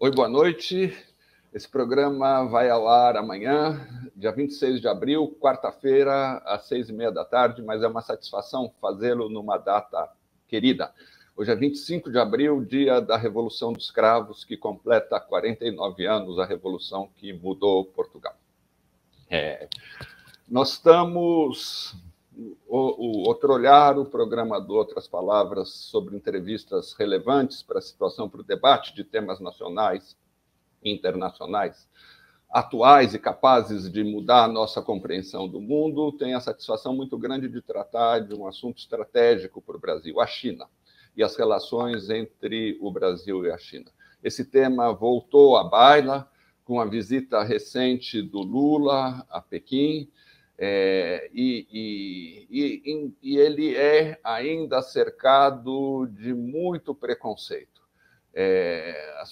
Oi, boa noite. Esse programa vai ao ar amanhã, dia 26 de abril, quarta-feira, às seis e meia da tarde, mas é uma satisfação fazê-lo numa data querida. Hoje é 25 de abril, dia da Revolução dos Cravos, que completa 49 anos, a revolução que mudou Portugal. É, nós estamos o, o Outro Olhar, o programa do Outras Palavras, sobre entrevistas relevantes para a situação, para o debate de temas nacionais e internacionais, atuais e capazes de mudar a nossa compreensão do mundo, tem a satisfação muito grande de tratar de um assunto estratégico para o Brasil, a China, e as relações entre o Brasil e a China. Esse tema voltou à baila com a visita recente do Lula a Pequim, é, e, e, e, ele é ainda cercado de muito preconceito. É,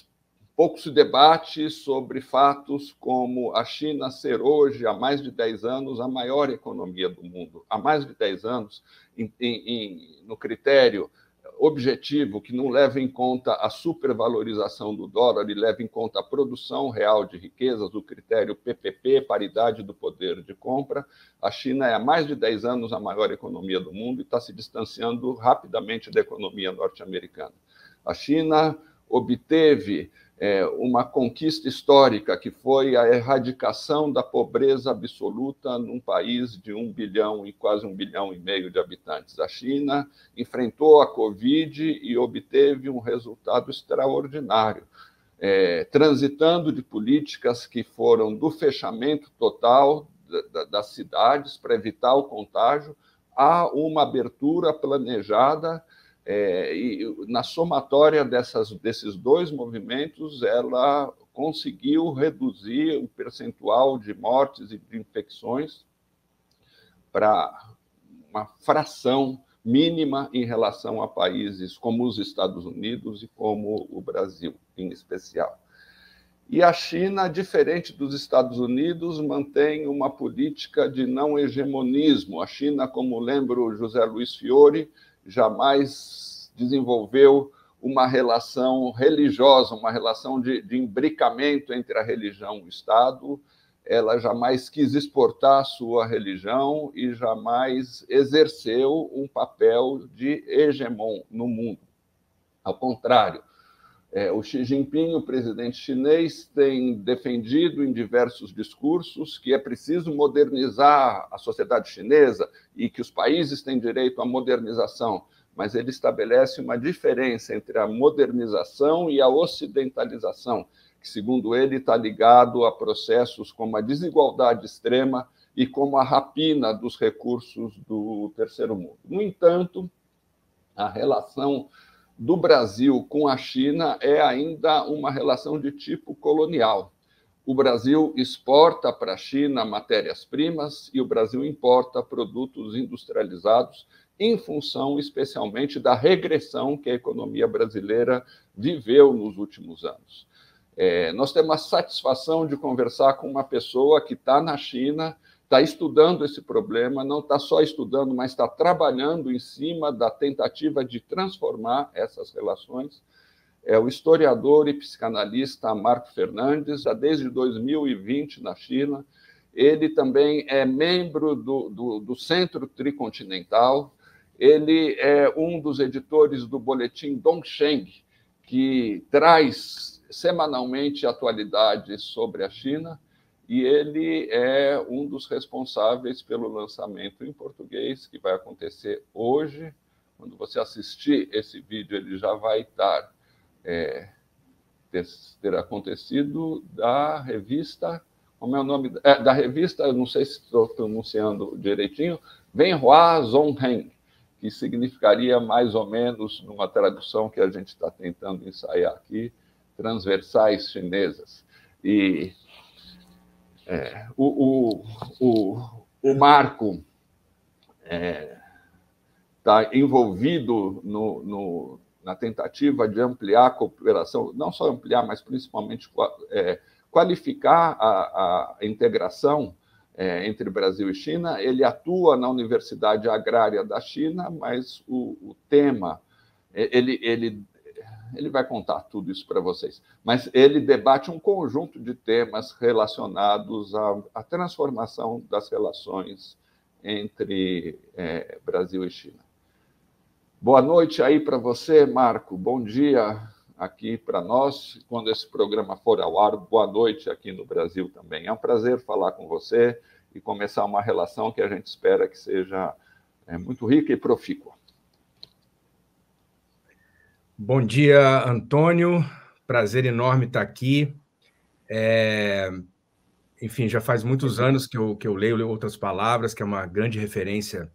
pouco se debate sobre fatos como a China ser hoje, há mais de 10 anos, a maior economia do mundo. Há mais de 10 anos, em, em, no critério objetivo que não leva em conta a supervalorização do dólar e leva em conta a produção real de riquezas, o critério PPP, paridade do poder de compra, a China é há mais de 10 anos a maior economia do mundo e está se distanciando rapidamente da economia norte-americana. A China obteve é, uma conquista histórica, que foi a erradicação da pobreza absoluta num país de um bilhão e quase um bilhão e meio de habitantes. A China enfrentou a Covid e obteve um resultado extraordinário. É, transitando de políticas que foram do fechamento total das cidades para evitar o contágio, a uma abertura planejada é, e na somatória dessas, desses dois movimentos, ela conseguiu reduzir o percentual de mortes e de infecções para uma fração mínima em relação a países como os Estados Unidos e como o Brasil, em especial. E a China, diferente dos Estados Unidos, mantém uma política de não hegemonismo. A China, como lembro José Luiz Fiore, jamais desenvolveu uma relação religiosa, uma relação de, de imbricamento entre a religião e o Estado. Ela jamais quis exportar sua religião e jamais exerceu um papel de hegemon no mundo. Ao contrário, é, o Xi Jinping, o presidente chinês, tem defendido em diversos discursos que é preciso modernizar a sociedade chinesa e que os países têm direito à modernização, mas ele estabelece uma diferença entre a modernização e a ocidentalização, que, segundo ele, está ligado a processos como a desigualdade extrema e como a rapina dos recursos do terceiro mundo. No entanto, a relação do Brasil com a China é ainda uma relação de tipo colonial. O Brasil exporta para a China matérias-primas e o Brasil importa produtos industrializados em função especialmente da regressão que a economia brasileira viveu nos últimos anos. É, nós temos a satisfação de conversar com uma pessoa que está na China está estudando esse problema, não está só estudando, mas está trabalhando em cima da tentativa de transformar essas relações. É o historiador e psicanalista Marco Fernandes, já desde 2020 na China. Ele também é membro do, do, do Centro Tricontinental. Ele é um dos editores do boletim Dongsheng, que traz semanalmente atualidades sobre a China e ele é um dos responsáveis pelo lançamento em português, que vai acontecer hoje. Quando você assistir esse vídeo, ele já vai estar é, ter, ter, acontecido da revista. Como é o nome? É, da revista, não sei se estou pronunciando direitinho, Venhua Zongheng, que significaria mais ou menos, numa tradução que a gente está tentando ensaiar aqui, transversais chinesas. E é, o, o, o, o, Marco está é, tá envolvido no, no, na tentativa de ampliar a cooperação, não só ampliar, mas principalmente é, qualificar a, a integração é, entre Brasil e China. Ele atua na Universidade Agrária da China, mas o, o tema é, ele, ele ele vai contar tudo isso para vocês. Mas ele debate um conjunto de temas relacionados à, à transformação das relações entre é, Brasil e China. Boa noite aí para você, Marco. Bom dia aqui para nós. Quando esse programa for ao ar, boa noite aqui no Brasil também. É um prazer falar com você e começar uma relação que a gente espera que seja é, muito rica e profícua. Bom dia, Antônio. Prazer enorme estar aqui. É... Enfim, já faz muitos anos que eu, que eu leio, leio Outras Palavras, que é uma grande referência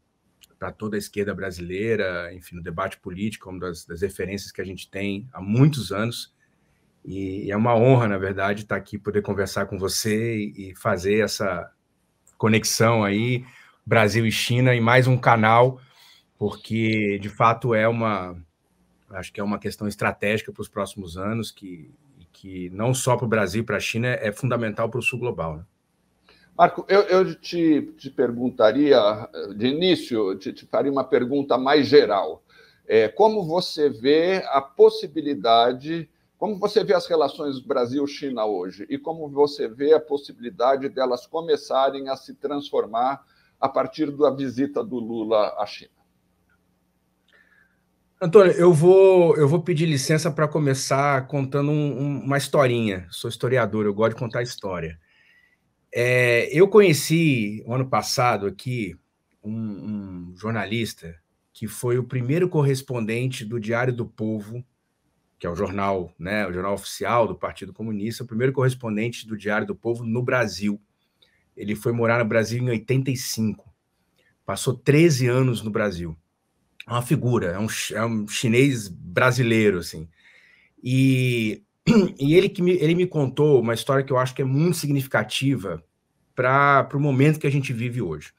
para toda a esquerda brasileira, enfim, no debate político, é uma das, das referências que a gente tem há muitos anos. E, e é uma honra, na verdade, estar aqui, poder conversar com você e, e fazer essa conexão aí, Brasil e China, em mais um canal, porque de fato é uma Acho que é uma questão estratégica para os próximos anos, que, que não só para o Brasil e para a China, é fundamental para o sul global. Né? Marco, eu, eu te, te, perguntaria, de início, te, te, faria uma pergunta mais geral. É, como você vê a possibilidade, como você vê as relações Brasil-China hoje e como você vê a possibilidade delas começarem a se transformar a partir da visita do Lula à China? Antônio, eu vou, eu vou pedir licença para começar contando um, um, uma historinha. Sou historiador, eu gosto de contar história. É, eu conheci, ano passado, aqui, um, um jornalista que foi o primeiro correspondente do Diário do Povo, que é o jornal, né, o jornal oficial do Partido Comunista, o primeiro correspondente do Diário do Povo no Brasil. Ele foi morar no Brasil em 85. Passou 13 anos no Brasil. É uma figura, é um, é um chinês brasileiro, assim. E, e ele, que me, ele me contou uma história que eu acho que é muito significativa para o momento que a gente vive hoje.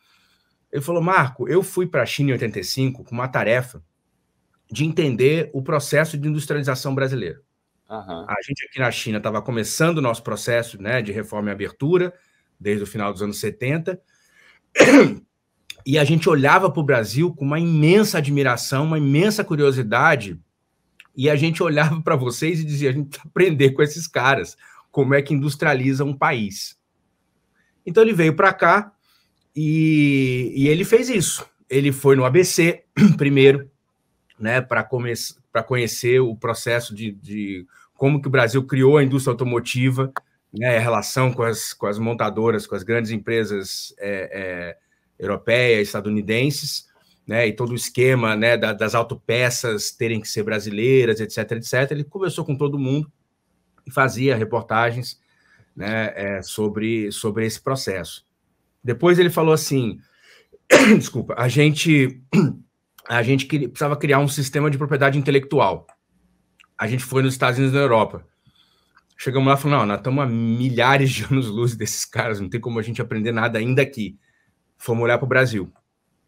Ele falou, Marco, eu fui para a China em 85 com uma tarefa de entender o processo de industrialização brasileira. Uhum. A gente aqui na China estava começando o nosso processo né, de reforma e abertura, desde o final dos anos 70. e a gente olhava para o Brasil com uma imensa admiração, uma imensa curiosidade, e a gente olhava para vocês e dizia: a gente precisa aprender com esses caras, como é que industrializa um país. Então ele veio para cá e, e, ele fez isso. Ele foi no ABC primeiro, né, para conhecer o processo de, de, como que o Brasil criou a indústria automotiva, né, a relação com as, com as montadoras, com as grandes empresas. É, é, europeia, estadunidenses, né, e todo o esquema né, da, das autopeças terem que ser brasileiras, etc, etc. Ele conversou com todo mundo e fazia reportagens né, é, sobre, sobre esse processo. Depois ele falou assim: desculpa, a gente, a gente precisava criar um sistema de propriedade intelectual. A gente foi nos Estados Unidos e na Europa. Chegamos lá e falamos: não, nós estamos a milhares de anos luz desses caras, não tem como a gente aprender nada ainda aqui fomos olhar para o Brasil.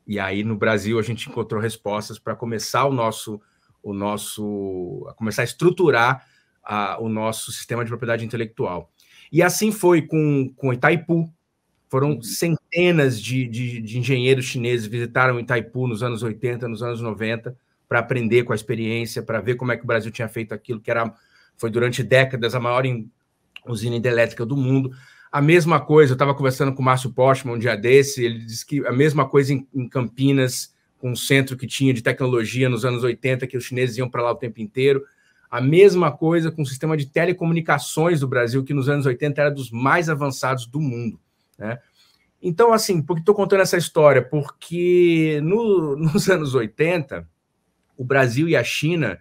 E aí no Brasil a gente encontrou respostas para começar o nosso o nosso a começar a estruturar a, o nosso sistema de propriedade intelectual. E assim foi com, com Itaipu. Foram uhum. centenas de, de, de engenheiros chineses visitaram Itaipu nos anos 80, nos anos 90, para aprender com a experiência, para ver como é que o Brasil tinha feito aquilo que era foi durante décadas a maior usina hidrelétrica do mundo. A mesma coisa, eu estava conversando com o Márcio Postman um dia desse, ele disse que a mesma coisa em, em Campinas, com um centro que tinha de tecnologia nos anos 80, que os chineses iam para lá o tempo inteiro. A mesma coisa com o sistema de telecomunicações do Brasil, que nos anos 80 era dos mais avançados do mundo. Né? Então, assim, por que estou contando essa história? Porque no, nos anos 80, o Brasil e a China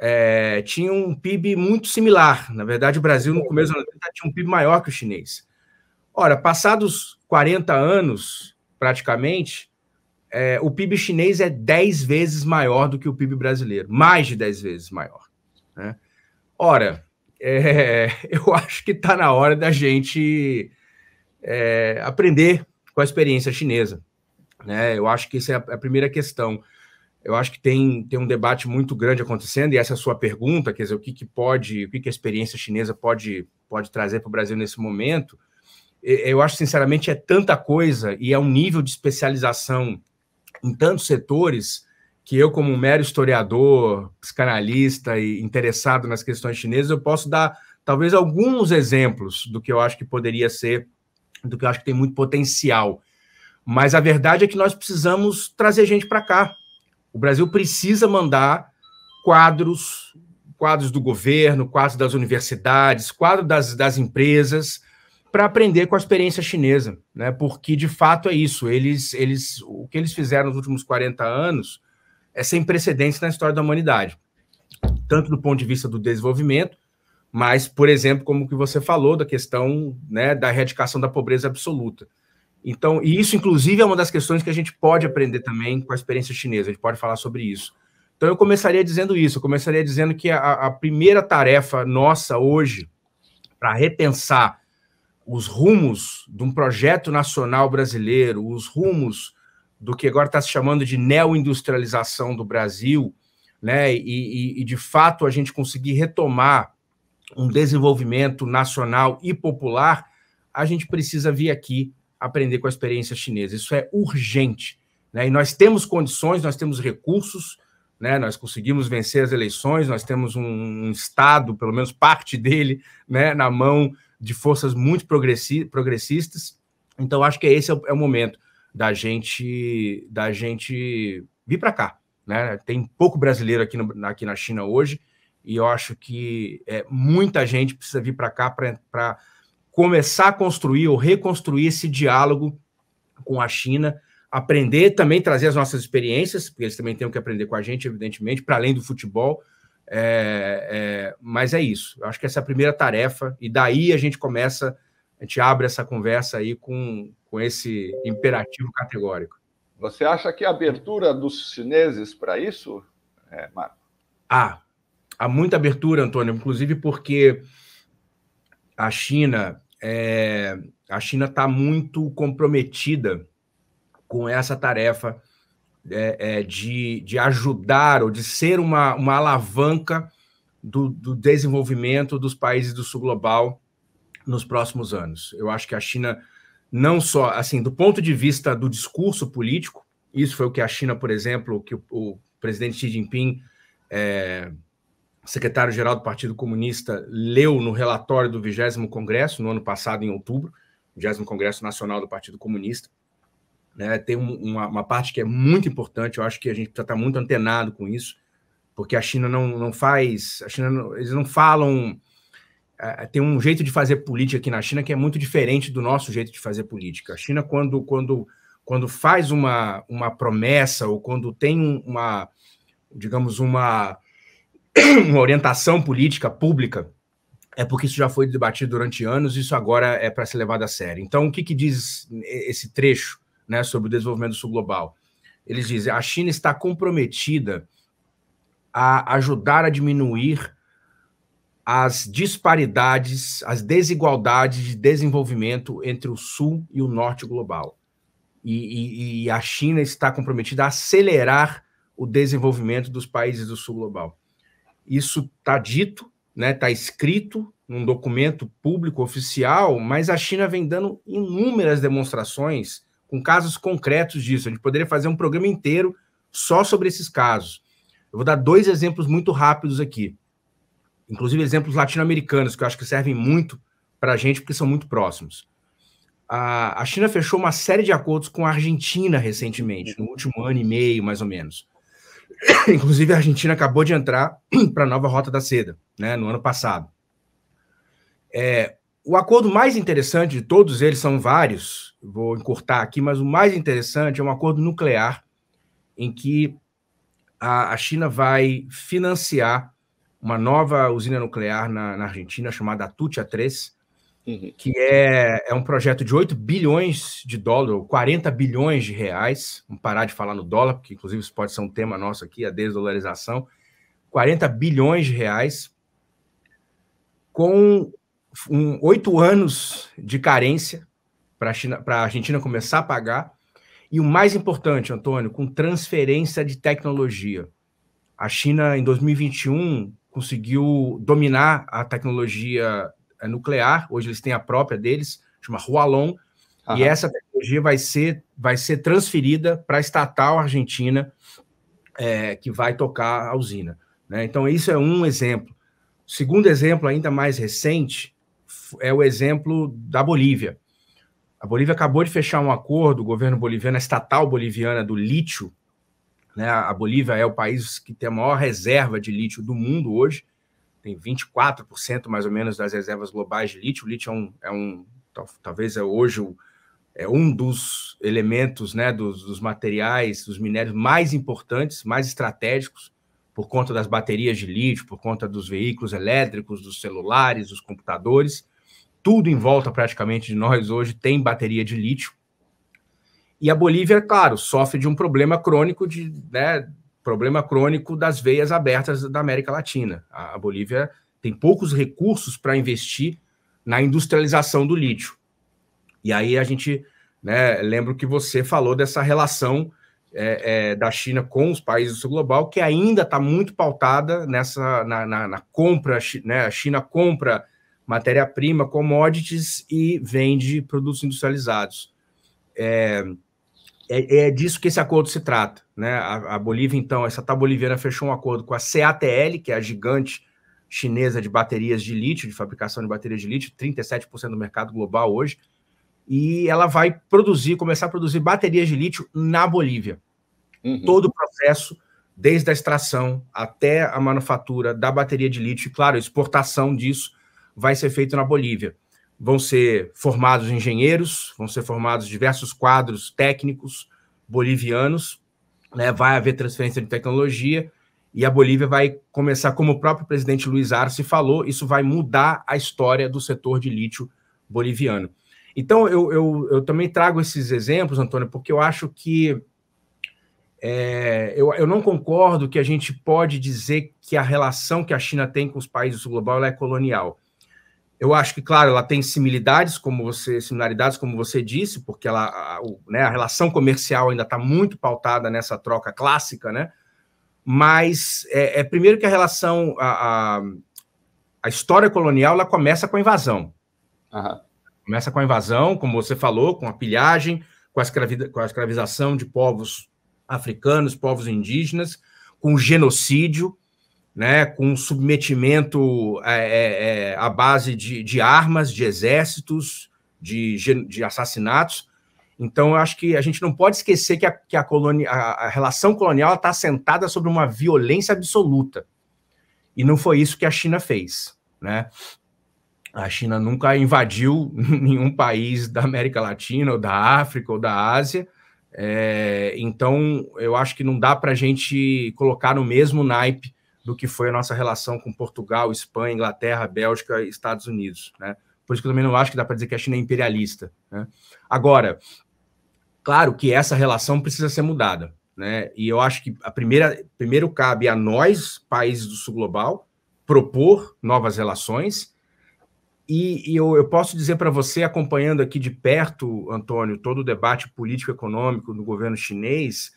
é, tinha um PIB muito similar. Na verdade, o Brasil, no começo dos anos 80, tinha um PIB maior que o chinês. Ora, passados 40 anos, praticamente, é, o PIB chinês é 10 vezes maior do que o PIB brasileiro, mais de 10 vezes maior. Né? Ora, é, eu acho que está na hora da gente é, aprender com a experiência chinesa. Né? Eu acho que essa é, é a primeira questão eu acho que tem, tem um debate muito grande acontecendo, e essa é a sua pergunta, quer dizer, o que, que pode, o que, que a experiência chinesa pode, pode trazer para o Brasil nesse momento. Eu acho, sinceramente, é tanta coisa e é um nível de especialização em tantos setores que eu, como um mero historiador, psicanalista e interessado nas questões chinesas, eu posso dar talvez alguns exemplos do que eu acho que poderia ser, do que eu acho que tem muito potencial. Mas a verdade é que nós precisamos trazer gente para cá. O Brasil precisa mandar quadros, quadros do governo, quadros das universidades, quadros das, das empresas, para aprender com a experiência chinesa, né? Porque de fato é isso. Eles, eles, o que eles fizeram nos últimos 40 anos é sem precedentes na história da humanidade, tanto do ponto de vista do desenvolvimento, mas, por exemplo, como que você falou da questão né, da erradicação da pobreza absoluta. Então, e isso, inclusive, é uma das questões que a gente pode aprender também com a experiência chinesa, a gente pode falar sobre isso. Então, eu começaria dizendo isso, eu começaria dizendo que a, a primeira tarefa nossa hoje, para repensar os rumos de um projeto nacional brasileiro, os rumos do que agora está se chamando de neoindustrialização do Brasil, né? E, e, e, de fato a gente conseguir retomar um desenvolvimento nacional e popular, a gente precisa vir aqui aprender com a experiência chinesa. Isso é urgente. Né? E nós temos condições, nós temos recursos, né? nós conseguimos vencer as eleições, nós temos um, um Estado, pelo menos parte dele, né? na mão de forças muito progressi progressistas. Então, acho que é esse é o, é o momento da gente, da gente vir para cá. Né? Tem pouco brasileiro aqui, no, aqui na China hoje, e eu acho que é, muita gente precisa vir para cá para começar a construir ou reconstruir esse diálogo com a China, aprender também, trazer as nossas experiências, porque eles também têm que aprender com a gente, evidentemente, para além do futebol. É, é, mas é isso. Eu acho que essa é a primeira tarefa, e daí a gente começa, a gente abre essa conversa aí com, com esse imperativo categórico. Você acha que a abertura dos chineses para isso, é, Marco? Ah, há muita abertura, Antônio, inclusive porque a China é, a China está muito comprometida com essa tarefa é, é, de, de ajudar ou de ser uma, uma alavanca do, do desenvolvimento dos países do sul global nos próximos anos. Eu acho que a China, não só assim, do ponto de vista do discurso político, isso foi o que a China, por exemplo, que o, o presidente Xi Jinping é, secretário-geral do Partido Comunista leu no relatório do 20 Congresso, no ano passado, em outubro, 20 Congresso Nacional do Partido Comunista. Né, tem uma, uma, parte que é muito importante, eu acho que a gente precisa estar muito antenado com isso, porque a China não, não faz. A China não, eles não falam. É, é, tem um jeito de fazer política aqui na China que é muito diferente do nosso jeito de fazer política. A China, quando, quando, quando faz uma, uma promessa ou quando tem uma, digamos, uma uma orientação política pública, é porque isso já foi debatido durante anos e isso agora é para ser levado a sério. Então, o que, que diz esse trecho né, sobre o desenvolvimento do sul global? Eles dizem a China está comprometida a ajudar a diminuir as disparidades, as desigualdades de desenvolvimento entre o sul e o norte global. E, e, e a China está comprometida a acelerar o desenvolvimento dos países do sul global. Isso está dito, está né, tá escrito num documento público oficial, mas a China vem dando inúmeras demonstrações com casos concretos disso. A gente poderia fazer um programa inteiro só sobre esses casos. Eu vou dar dois exemplos muito rápidos aqui, inclusive exemplos latino-americanos, que eu acho que servem muito para a gente, porque são muito próximos. A, a China fechou uma série de acordos com a Argentina recentemente, no uhum. último ano e meio, mais ou menos. Inclusive, a Argentina acabou de entrar para a nova Rota da Seda, né, no ano passado. É, o acordo mais interessante de todos eles, são vários, vou encurtar aqui, mas o mais interessante é um acordo nuclear em que a, a China vai financiar uma nova usina nuclear na, na Argentina chamada Atucha 3, uhum. que é, é um projeto de 8 bilhões de dólares, 40 bilhões de reais. Vamos parar de falar no dólar, porque inclusive isso pode ser um tema nosso aqui, a desdolarização. 40 bilhões de reais, com oito um, anos de carência para a Argentina começar a pagar. E o mais importante, Antônio, com transferência de tecnologia. A China, em 2021, conseguiu dominar a tecnologia é nuclear, hoje eles têm a própria deles, chama Hualong, e essa tecnologia vai ser, vai ser transferida para a estatal argentina é, que vai tocar a usina. Né? Então, isso é um exemplo. O segundo exemplo, ainda mais recente, é o exemplo da Bolívia. A Bolívia acabou de fechar um acordo, o governo boliviano, a estatal boliviana do lítio, né? a Bolívia é o país que tem a maior reserva de lítio do mundo hoje, tem 24% mais ou menos das reservas globais de lítio. O lítio é um, é um talvez é hoje é um dos elementos, né, dos, dos, materiais, dos minérios mais importantes, mais estratégicos, por conta das baterias de lítio, por conta dos veículos elétricos, dos celulares, dos computadores. Tudo em volta praticamente de nós hoje tem bateria de lítio. E a Bolívia, claro, sofre de um problema crônico de, né, problema crônico das veias abertas da América Latina. A, Bolívia tem poucos recursos para investir na industrialização do lítio. E aí a gente, né, lembro que você falou dessa relação é, é, da China com os países do sul global, que ainda está muito pautada nessa na, na, na compra, né, a China compra matéria-prima, commodities e vende produtos industrializados. É, é, é, disso que esse acordo se trata. Né? A, a Bolívia, então, essa tal tá boliviana fechou um acordo com a CATL, que é a gigante chinesa de baterias de lítio, de fabricação de baterias de lítio, 37% do mercado global hoje, e ela vai produzir, começar a produzir baterias de lítio na Bolívia. Uhum. Todo o processo, desde a extração até a manufatura da bateria de lítio, e claro, exportação disso vai ser feito na Bolívia vão ser formados engenheiros, vão ser formados diversos quadros técnicos bolivianos, né? vai haver transferência de tecnologia e a Bolívia vai começar, como o próprio presidente Luiz Arce falou, isso vai mudar a história do setor de lítio boliviano. Então, eu, eu, eu também trago esses exemplos, Antônio, porque eu acho que é, eu, eu não concordo que a gente pode dizer que a relação que a China tem com os países do global é colonial. Eu acho que, claro, ela tem similidades, como você, similaridades, como você disse, porque ela, a, o, né, a relação comercial ainda está muito pautada nessa troca clássica, né? Mas é, é primeiro que a relação, a, a, a, história colonial, ela começa com a invasão. Uhum. Começa com a invasão, como você falou, com a pilhagem, com a, escravi, com a escravização de povos africanos, povos indígenas, com o genocídio, né, com submetimento é, é, é, à base de, de, armas, de exércitos, de, de, assassinatos. Então, eu acho que a gente não pode esquecer que a, que a, a, a relação colonial está assentada sobre uma violência absoluta. E não foi isso que a China fez. Né? A China nunca invadiu nenhum país da América Latina, ou da África, ou da Ásia. É, então, eu acho que não dá para a gente colocar no mesmo naipe do que foi a nossa relação com Portugal, Espanha, Inglaterra, Bélgica e Estados Unidos. Né? Por isso que eu também não acho que dá para dizer que a China é imperialista. Né? Agora, claro que essa relação precisa ser mudada. Né? E eu acho que a primeira, primeiro cabe a nós, países do sul global, propor novas relações. E, e eu, eu, posso dizer para você, acompanhando aqui de perto, Antônio, todo o debate político-econômico do governo chinês,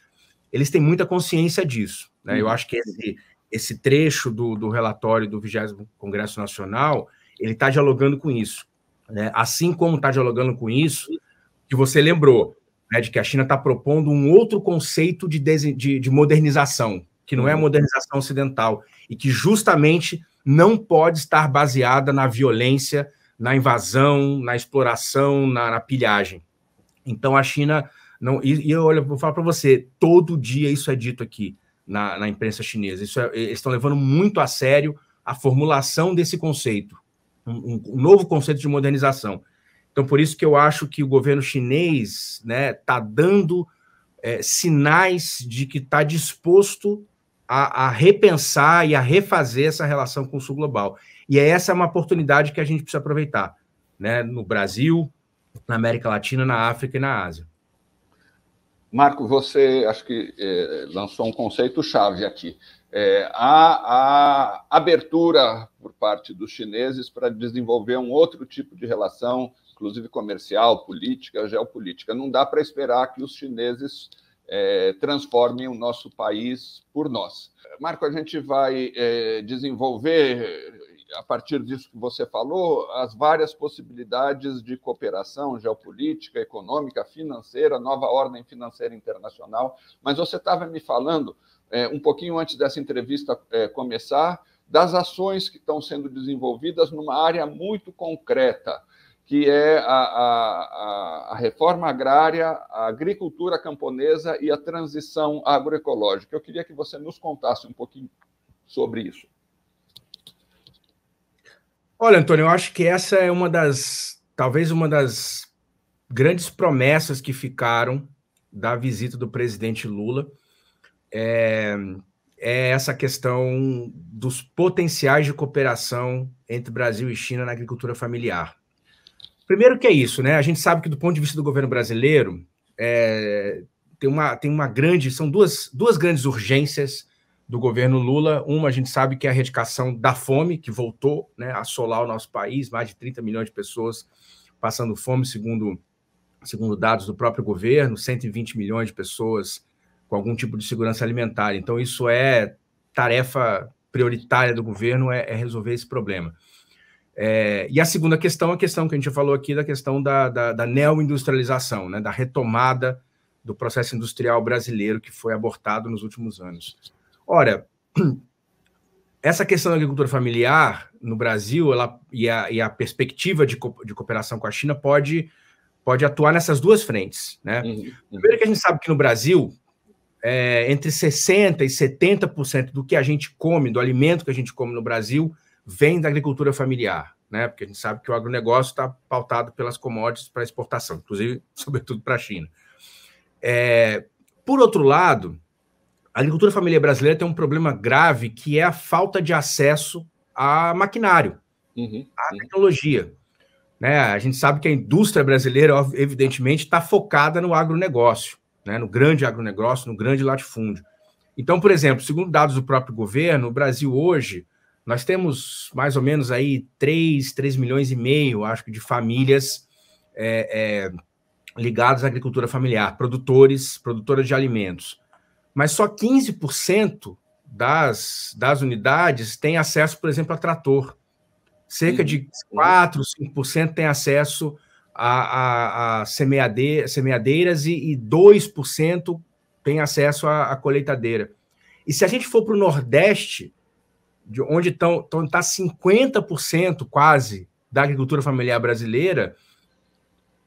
eles têm muita consciência disso. Né? Eu uhum. acho que esse, esse trecho do, do relatório do 20 Congresso Nacional, ele está dialogando com isso. Né? Assim como está dialogando com isso, que você lembrou, né, de que a China está propondo um outro conceito de, de, de modernização, que não é a uhum. modernização ocidental, e que justamente não pode estar baseada na violência, na invasão, na exploração, na, na pilhagem. Então a China não. E, e olha, vou falar para você, todo dia isso é dito aqui na, na imprensa chinesa. Isso é, eles estão levando muito a sério a formulação desse conceito, um, um, novo conceito de modernização. Então, por isso que eu acho que o governo chinês está né, tá dando é, sinais de que está disposto a, a, repensar e a refazer essa relação com o sul global. E é essa é uma oportunidade que a gente precisa aproveitar, né, no Brasil, na América Latina, na África e na Ásia. Marco, você acho que é, lançou um conceito-chave aqui. É, a, a, abertura por parte dos chineses para desenvolver um outro tipo de relação, inclusive comercial, política, geopolítica. Não dá para esperar que os chineses é, transformem o nosso país por nós. Marco, a gente vai é, desenvolver a partir disso que você falou, as várias possibilidades de cooperação geopolítica, econômica, financeira, nova ordem financeira internacional. Mas você estava me falando, é, um pouquinho antes dessa entrevista é, começar, das ações que estão sendo desenvolvidas numa área muito concreta, que é a, a, a reforma agrária, a agricultura camponesa e a transição agroecológica. Eu queria que você nos contasse um pouquinho sobre isso. Olha, Antônio, eu acho que essa é uma das, talvez uma das grandes promessas que ficaram da visita do presidente Lula. É, é essa questão dos potenciais de cooperação entre Brasil e China na agricultura familiar. Primeiro que é isso, né? A gente sabe que do ponto de vista do governo brasileiro é, tem uma tem uma grande são duas duas grandes urgências do governo Lula. Uma, a gente sabe que é a erradicação da fome, que voltou né, a assolar o nosso país, mais de 30 milhões de pessoas passando fome, segundo, segundo dados do próprio governo, 120 milhões de pessoas com algum tipo de segurança alimentar. Então, isso é tarefa prioritária do governo, é, é resolver esse problema. É, e a segunda questão a questão que a gente já falou aqui, da questão da, da, da neoindustrialização, né, da retomada do processo industrial brasileiro que foi abortado nos últimos anos. Olha, essa questão da agricultura familiar no Brasil ela, e, a, e a perspectiva de, co de cooperação com a China pode, pode atuar nessas duas frentes. Né? Uhum. uhum. Primeiro que a gente sabe que no Brasil, é, entre 60% e 70% do que a gente come, do alimento que a gente come no Brasil, vem da agricultura familiar. Né? Porque a gente sabe que o agronegócio está pautado pelas commodities para exportação, inclusive, sobretudo para a China. É, por outro lado, a agricultura familiar brasileira tem um problema grave que é a falta de acesso a maquinário, uhum, a uhum. tecnologia. Né? A gente sabe que a indústria brasileira, evidentemente, está focada no agronegócio, né? no grande agronegócio, no grande latifúndio. Então, por exemplo, segundo dados do próprio governo, o Brasil hoje, nós temos mais ou menos aí 3, 3 milhões e meio, acho que, de famílias é, é, ligadas à agricultura familiar, produtores, produtoras de alimentos mas só 15% das, das unidades têm acesso, por exemplo, a trator. Cerca de 4, 5% têm acesso a, a, a semeade, semeadeiras e, e 2% têm acesso à colheitadeira. E se a gente for para o Nordeste, de onde estão tá 50% quase da agricultura familiar brasileira,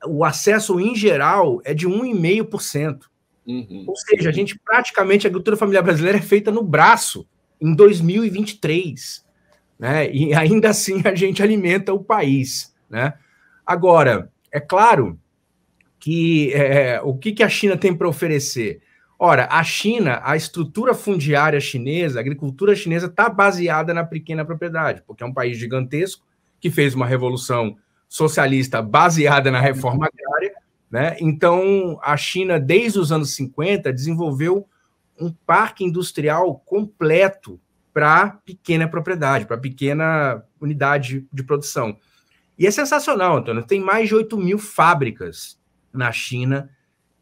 o acesso em geral é de 1,5%. Uhum. Ou seja, a gente praticamente, a agricultura familiar brasileira é feita no braço em 2023, né? E ainda assim a gente alimenta o país, né? Agora, é claro que é, é o que, que a China tem para oferecer? Ora, a China, a estrutura fundiária chinesa, a agricultura chinesa está baseada na pequena propriedade, porque é um país gigantesco que fez uma revolução socialista baseada na reforma agrária né? Então, a China, desde os anos 50, desenvolveu um parque industrial completo para pequena propriedade, para pequena unidade de produção. E é sensacional, Antônio. Tem mais de 8 mil fábricas na China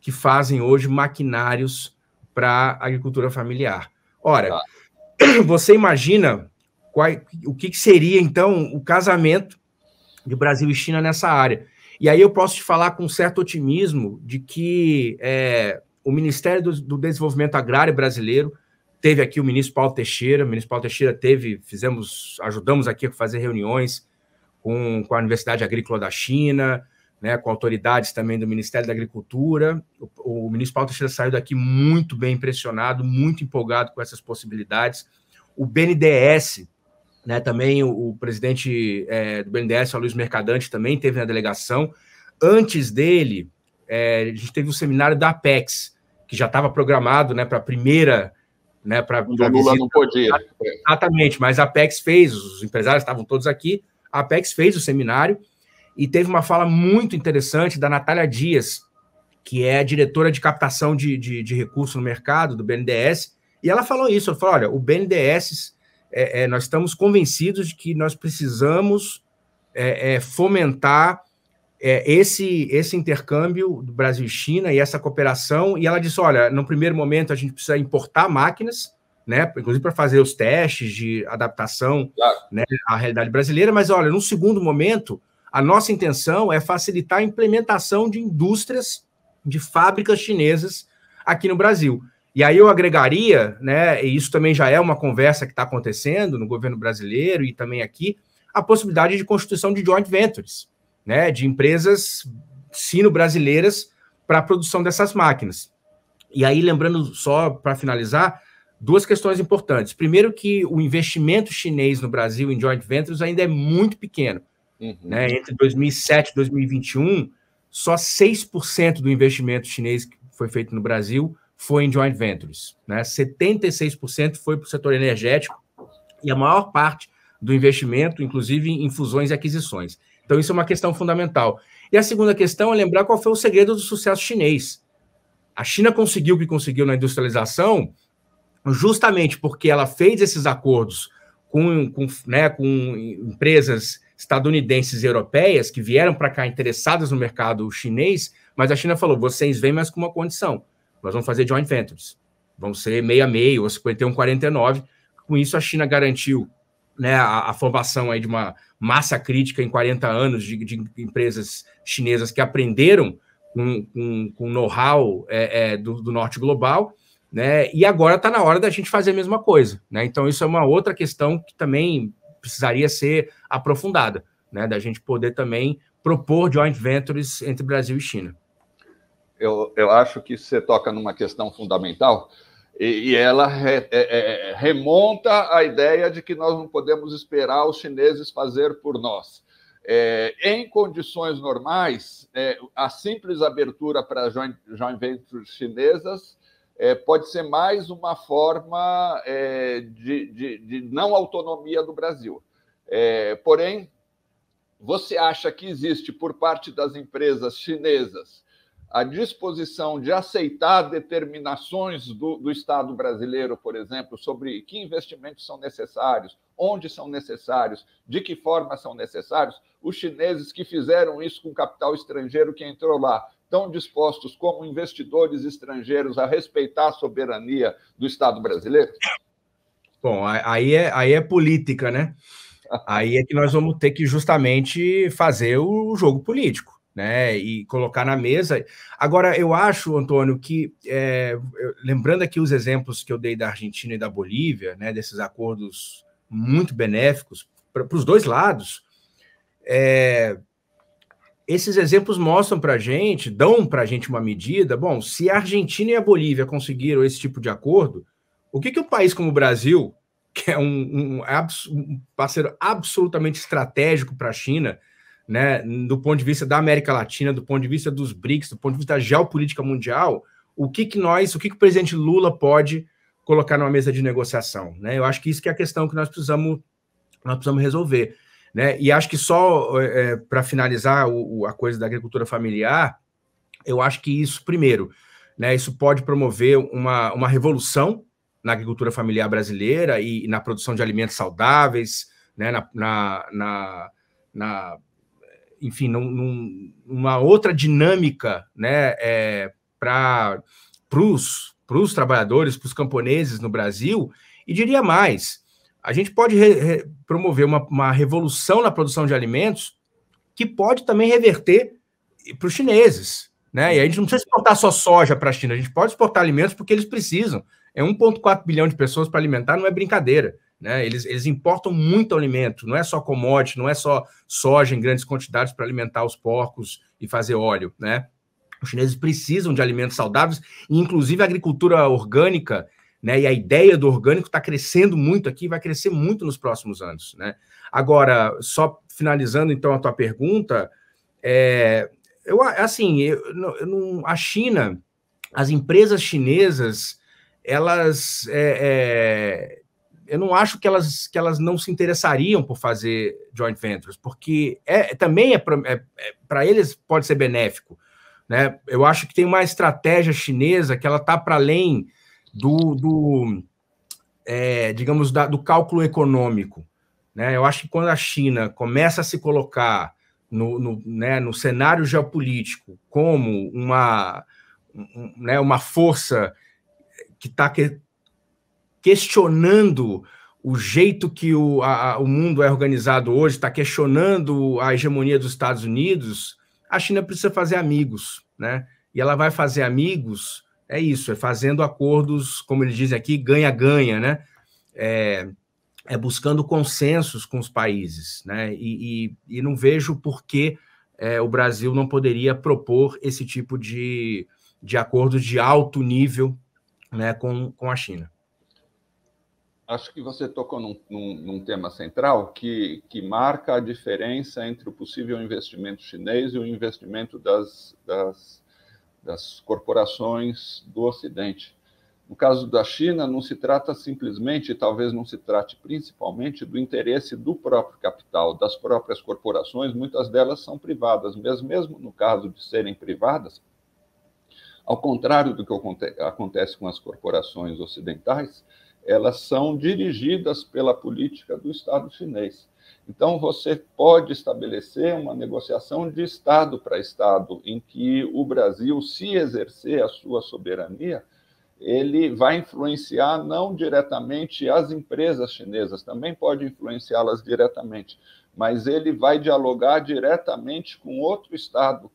que fazem hoje maquinários para agricultura familiar. Ora, ah. você imagina qual, o que seria, então, o casamento de Brasil e China nessa área? E aí eu posso te falar com certo otimismo de que é, o Ministério do, do, Desenvolvimento Agrário Brasileiro teve aqui o ministro Paulo Teixeira, o ministro Paulo Teixeira teve, fizemos, ajudamos aqui a fazer reuniões com, com a Universidade Agrícola da China, né, com autoridades também do Ministério da Agricultura. O, o ministro Paulo Teixeira saiu daqui muito bem impressionado, muito empolgado com essas possibilidades. O BNDES, né, também o, o presidente é, do BNDES, o Luiz Mercadante, também teve na delegação. Antes dele, é, a gente teve o um seminário da Apex, que já estava programado né, para a primeira. Né, pra, o pra Lula não podia. Exatamente, mas a Apex fez, os empresários estavam todos aqui, a Apex fez o seminário e teve uma fala muito interessante da Natália Dias, que é diretora de captação de, de, de recursos no mercado do BNDES, e ela falou isso, ela falou, olha, o BNDES é, é, nós estamos convencidos de que nós precisamos é, é, fomentar esse, esse intercâmbio do Brasil e China e essa cooperação. E ela disse: olha, no primeiro momento a gente precisa importar máquinas, né, inclusive para fazer os testes de adaptação claro. né, à realidade brasileira, mas olha, num segundo momento, a nossa intenção é facilitar a implementação de indústrias, de fábricas chinesas aqui no Brasil. E aí eu agregaria, né, e isso também já é uma conversa que está acontecendo no governo brasileiro e também aqui, a possibilidade de constituição de joint ventures, né, de empresas sino-brasileiras para a produção dessas máquinas. E aí, lembrando só para finalizar, duas questões importantes. Primeiro, que o investimento chinês no Brasil em joint ventures ainda é muito pequeno. Uhum. Né? Entre 2007 e 2021, só 6% do investimento chinês que foi feito no Brasil foi em joint ventures. Né? 76% foi para o setor energético e a maior parte do investimento, inclusive em fusões e aquisições. Então, isso é uma questão fundamental. E a segunda questão é lembrar qual foi o segredo do sucesso chinês. A China conseguiu o que conseguiu na industrialização justamente porque ela fez esses acordos com, com, né, com empresas estadunidenses e europeias que vieram para cá interessadas no mercado chinês, mas a China falou: vocês vêm, mas com uma condição. Nós vamos fazer joint ventures. Vão ser 66 ou 51-49. Com isso, a China garantiu né, a, a, formação aí de uma massa crítica em 40 anos de, de empresas chinesas que aprenderam com, com, com know-how é, é, do, do, norte global, né, e agora está na hora da gente fazer a mesma coisa. Né? Então, isso é uma outra questão que também precisaria ser aprofundada, né, da gente poder também propor joint ventures entre Brasil e China eu, eu acho que você toca numa questão fundamental e, e ela re, é, é, remonta à ideia de que nós não podemos esperar os chineses fazer por nós. É, em condições normais, é, a simples abertura para joint, joint ventures chinesas é, pode ser mais uma forma é, de, de, de, não autonomia do Brasil. porém, você acha que existe por parte das empresas chinesas a disposição de aceitar determinações do, do, Estado brasileiro, por exemplo, sobre que investimentos são necessários, onde são necessários, de que forma são necessários, os chineses que fizeram isso com capital estrangeiro que entrou lá, estão dispostos, como investidores estrangeiros, a respeitar a soberania do Estado brasileiro? Bom, aí é, aí é política, né? Aí é que nós vamos ter que justamente fazer o jogo político né, e colocar na mesa. Agora, eu acho, Antônio, que, é, lembrando aqui os exemplos que eu dei da Argentina e da Bolívia, né, desses acordos muito benéficos para os dois lados, é, esses exemplos mostram para a gente, dão para a gente uma medida. Bom, se a Argentina e a Bolívia conseguiram esse tipo de acordo, o que, que um país como o Brasil, que é um, um, um parceiro absolutamente estratégico para a China, né, do ponto de vista da América Latina, do ponto de vista dos BRICS, do ponto de vista da geopolítica mundial, o que, que nós, o que, que o presidente Lula pode colocar numa mesa de negociação? Né? Eu acho que isso que é a questão que nós precisamos, nós precisamos resolver. Né? E acho que só é, é para finalizar o, o, a coisa da agricultura familiar, eu acho que isso, primeiro, né, isso pode promover uma, uma revolução na agricultura familiar brasileira e, e na produção de alimentos saudáveis, né, na, na, na, na enfim, num, num, uma outra dinâmica né, é, para os trabalhadores, para os camponeses no Brasil, e diria mais, a gente pode re, re, promover uma, uma revolução na produção de alimentos que pode também reverter para os chineses. Né? E a gente não precisa exportar só soja para a China, a gente pode exportar alimentos porque eles precisam. É 1,4 bilhão de pessoas para alimentar, não é brincadeira. Né? Eles, eles importam muito alimento, não é só commodity, não é só soja em grandes quantidades para alimentar os porcos e fazer óleo. Né? Os chineses precisam de alimentos saudáveis, e inclusive a agricultura orgânica né? E a ideia do orgânico está crescendo muito aqui, vai crescer muito nos próximos anos, né? Agora, só finalizando então a tua pergunta, é, eu assim, eu, eu não, a China, as empresas chinesas, elas é, é, eu não acho que elas, que elas não se interessariam por fazer joint ventures, porque é, também é para é, é eles pode ser benéfico. Né? Eu acho que tem uma estratégia chinesa que ela está para além do, do é, digamos, da, do cálculo econômico. Né? Eu acho que quando a China começa a se colocar no, no, né, no cenário geopolítico como uma, um, né, uma força que está que, questionando o jeito que o, a, o mundo é organizado hoje, está questionando a hegemonia dos Estados Unidos, a China precisa fazer amigos, né? E ela vai fazer amigos, é isso, é fazendo acordos, como eles dizem aqui, ganha-ganha, né? É, é, buscando consensos com os países, né? E, e, e não vejo por que é, o Brasil não poderia propor esse tipo de, de acordo de alto nível né, com, com a China acho que você tocou num, num, num, tema central que, que marca a diferença entre o possível investimento chinês e o investimento das, das, das corporações do Ocidente. No caso da China, não se trata simplesmente, e talvez não se trate principalmente, do interesse do próprio capital, das próprias corporações, muitas delas são privadas, mas mesmo no caso de serem privadas, ao contrário do que acontece com as corporações ocidentais, elas são dirigidas pela política do Estado chinês. Então, você pode estabelecer uma negociação de Estado para Estado, em que o Brasil, se exercer a sua soberania, ele vai influenciar não diretamente as empresas chinesas, também pode influenciá-las diretamente, mas ele vai dialogar diretamente com outro Estado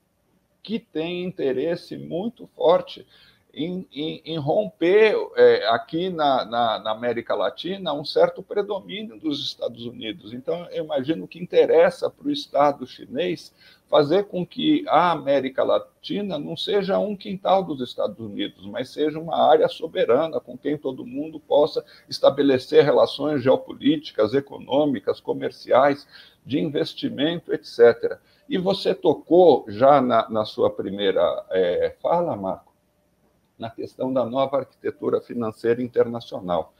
que tem interesse muito forte em, em, em romper é, aqui na, na, na, América Latina um certo predomínio dos Estados Unidos. Então, eu imagino que interessa para o Estado chinês fazer com que a América Latina não seja um quintal dos Estados Unidos, mas seja uma área soberana com quem todo mundo possa estabelecer relações geopolíticas, econômicas, comerciais, de investimento, etc. E você tocou já na, na sua primeira é, fala, Marco na questão da nova arquitetura financeira internacional.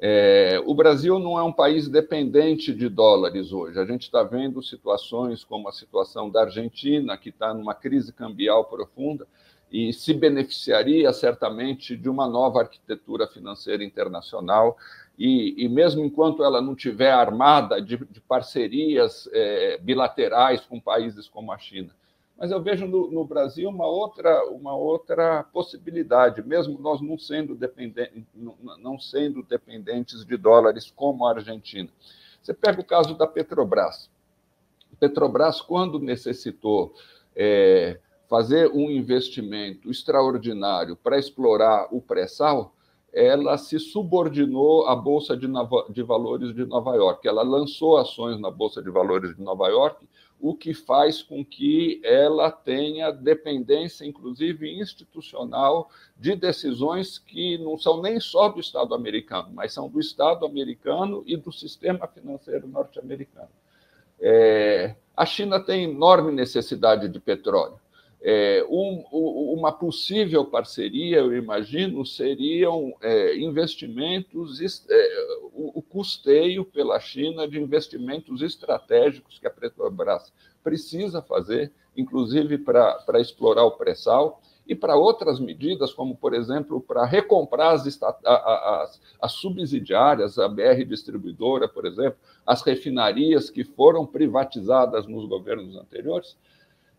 É, o Brasil não é um país dependente de dólares hoje. A gente está vendo situações como a situação da Argentina, que está numa crise cambial profunda e se beneficiaria certamente de uma nova arquitetura financeira internacional. E, e mesmo enquanto ela não tiver armada de, de parcerias é, bilaterais com países como a China mas eu vejo no, no Brasil uma outra, uma outra possibilidade, mesmo nós não sendo, não sendo dependentes de dólares como a Argentina. Você pega o caso da Petrobras. Petrobras, quando necessitou é, fazer um investimento extraordinário para explorar o pré-sal, ela se subordinou à Bolsa de, Nova, de Valores de Nova York. Ela lançou ações na Bolsa de Valores de Nova York o que faz com que ela tenha dependência, inclusive institucional, de decisões que não são nem só do Estado americano, mas são do Estado americano e do sistema financeiro norte-americano. É, a China tem enorme necessidade de petróleo. É, um, uma possível parceria, eu imagino, seriam é, investimentos, é, o, o, custeio pela China de investimentos estratégicos que a Petrobras precisa fazer, inclusive para explorar o pré-sal e para outras medidas, como, por exemplo, para recomprar as, as, as, subsidiárias, a BR Distribuidora, por exemplo, as refinarias que foram privatizadas nos governos anteriores.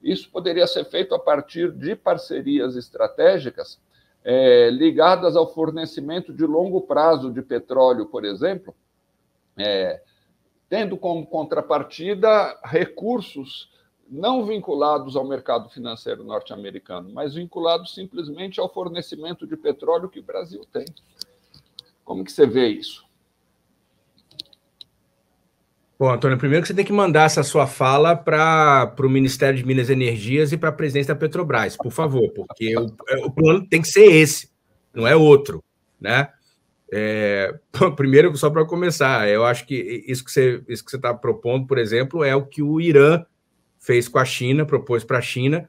Isso poderia ser feito a partir de parcerias estratégicas é, ligadas ao fornecimento de longo prazo de petróleo, por exemplo, é, tendo como contrapartida recursos não vinculados ao mercado financeiro norte-americano, mas vinculados simplesmente ao fornecimento de petróleo que o Brasil tem. Como que você vê isso? Bom, Antônio, primeiro que você tem que mandar essa sua fala para o Ministério de Minas e Energias e para a presidência da Petrobras, por favor, porque o, é, o, plano tem que ser esse, não é outro, né? É, primeiro, só para começar, eu acho que isso que você está propondo, por exemplo, é o que o Irã fez com a China, propôs para a China,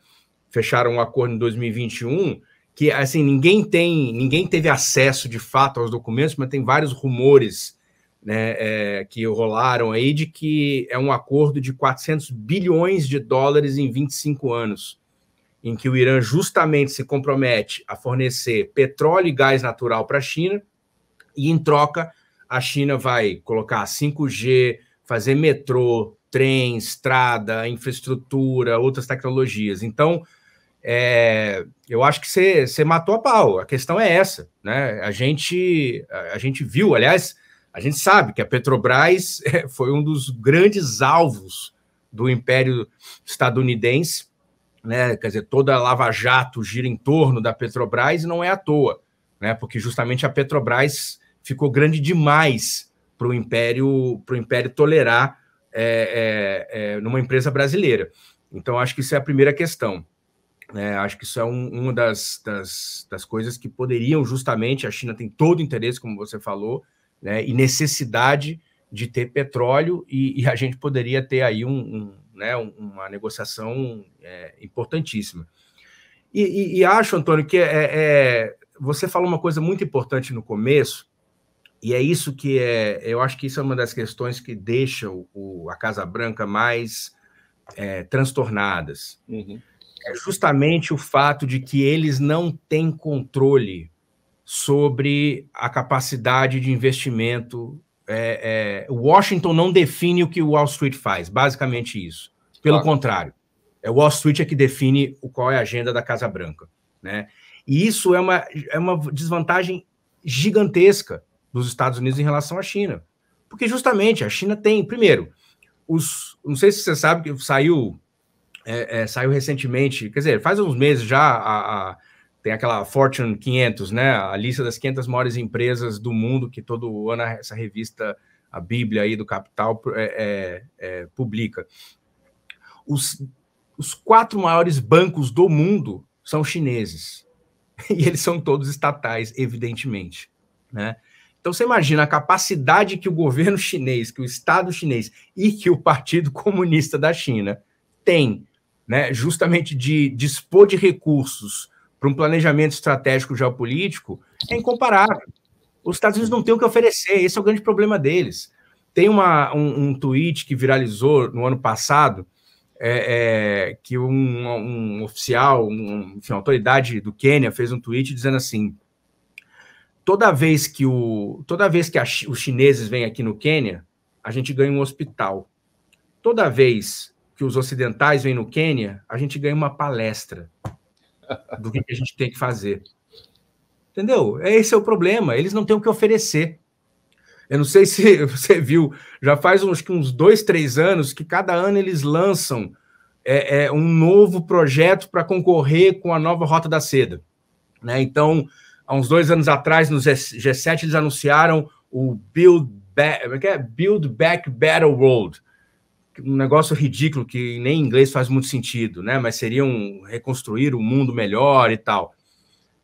fecharam um acordo em 2021 que assim ninguém tem, ninguém teve acesso de fato aos documentos, mas tem vários rumores né, é, que rolaram aí de que é um acordo de 400 bilhões de dólares em 25 anos, em que o Irã justamente se compromete a fornecer petróleo e gás natural para a China, e em troca a China vai colocar 5G, fazer metrô, trem, estrada, infraestrutura, outras tecnologias. Então, é, eu acho que você matou a pau. A questão é essa, né? A gente, a, a gente viu, aliás, a gente sabe que a Petrobras eh, foi um dos grandes alvos do Império Estadunidense, né? Quer dizer, toda a Lava Jato gira em torno da Petrobras e não é à toa, né? Porque justamente a Petrobras ficou grande demais para o Império, o Império tolerar é, é, é, numa empresa brasileira. Então, acho que isso é a primeira questão. É, acho que isso é um, uma das, das, das, coisas que poderiam justamente, a China tem todo o interesse, como você falou, né, e necessidade de ter petróleo, e, e a gente poderia ter aí um, um, né, uma negociação é, importantíssima. E, e, e, acho, Antônio, que é, é, você falou uma coisa muito importante no começo, e é isso que é. Eu acho que isso é uma das questões que deixa o, o, a Casa Branca mais é, transtornadas. Uhum. É justamente o fato de que eles não têm controle sobre a capacidade de investimento. É, é, Washington não define o que o Wall Street faz, basicamente isso. Pelo claro. contrário, é o Wall Street é que define qual é a agenda da Casa Branca. Né? E isso é uma, é uma desvantagem gigantesca dos Estados Unidos em relação à China. Porque justamente a China tem, primeiro, os. Não sei se você sabe que saiu, é, é, saiu recentemente, quer dizer, faz uns meses já a, a tem aquela Fortune 500, né? A lista das 500 maiores empresas do mundo que todo ano essa revista, a Bíblia aí do Capital, é, é, é publica. Os, os quatro maiores bancos do mundo são chineses. E eles são todos estatais, evidentemente, né? Então você imagina a capacidade que o governo chinês, que o Estado chinês e que o Partido Comunista da China tem, né, justamente de dispor de recursos para um planejamento estratégico geopolítico é incomparável. Os Estados Unidos não têm o que oferecer, esse é o grande problema deles. Tem uma, um, um tweet que viralizou no ano passado, é, é, que um, um oficial, um, enfim, uma autoridade do Quênia fez um tweet dizendo assim: toda vez que, o, toda vez que a, os chineses vêm aqui no Quênia, a gente ganha um hospital. Toda vez que os ocidentais vêm no Quênia, a gente ganha uma palestra do que, a gente tem que fazer. Entendeu? É, esse é o problema. Eles não têm o que oferecer. Eu não sei se você viu, já faz uns, uns dois, três anos que cada ano eles lançam é, é, um novo projeto para concorrer com a nova Rota da Seda. Né? Então, há uns dois anos atrás, no G7, eles anunciaram o Build Back, é é? Build Back Better World, um negócio ridículo que nem em inglês faz muito sentido, né? Mas seriam reconstruir o um mundo melhor e tal.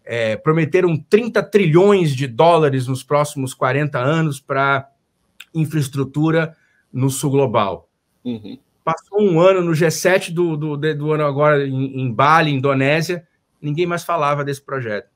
É, prometeram 30 trilhões de dólares nos próximos 40 anos para infraestrutura no sul global. Uhum. Passou um ano no G7 do, do, do ano agora em, em Bali, Indonésia, ninguém mais falava desse projeto.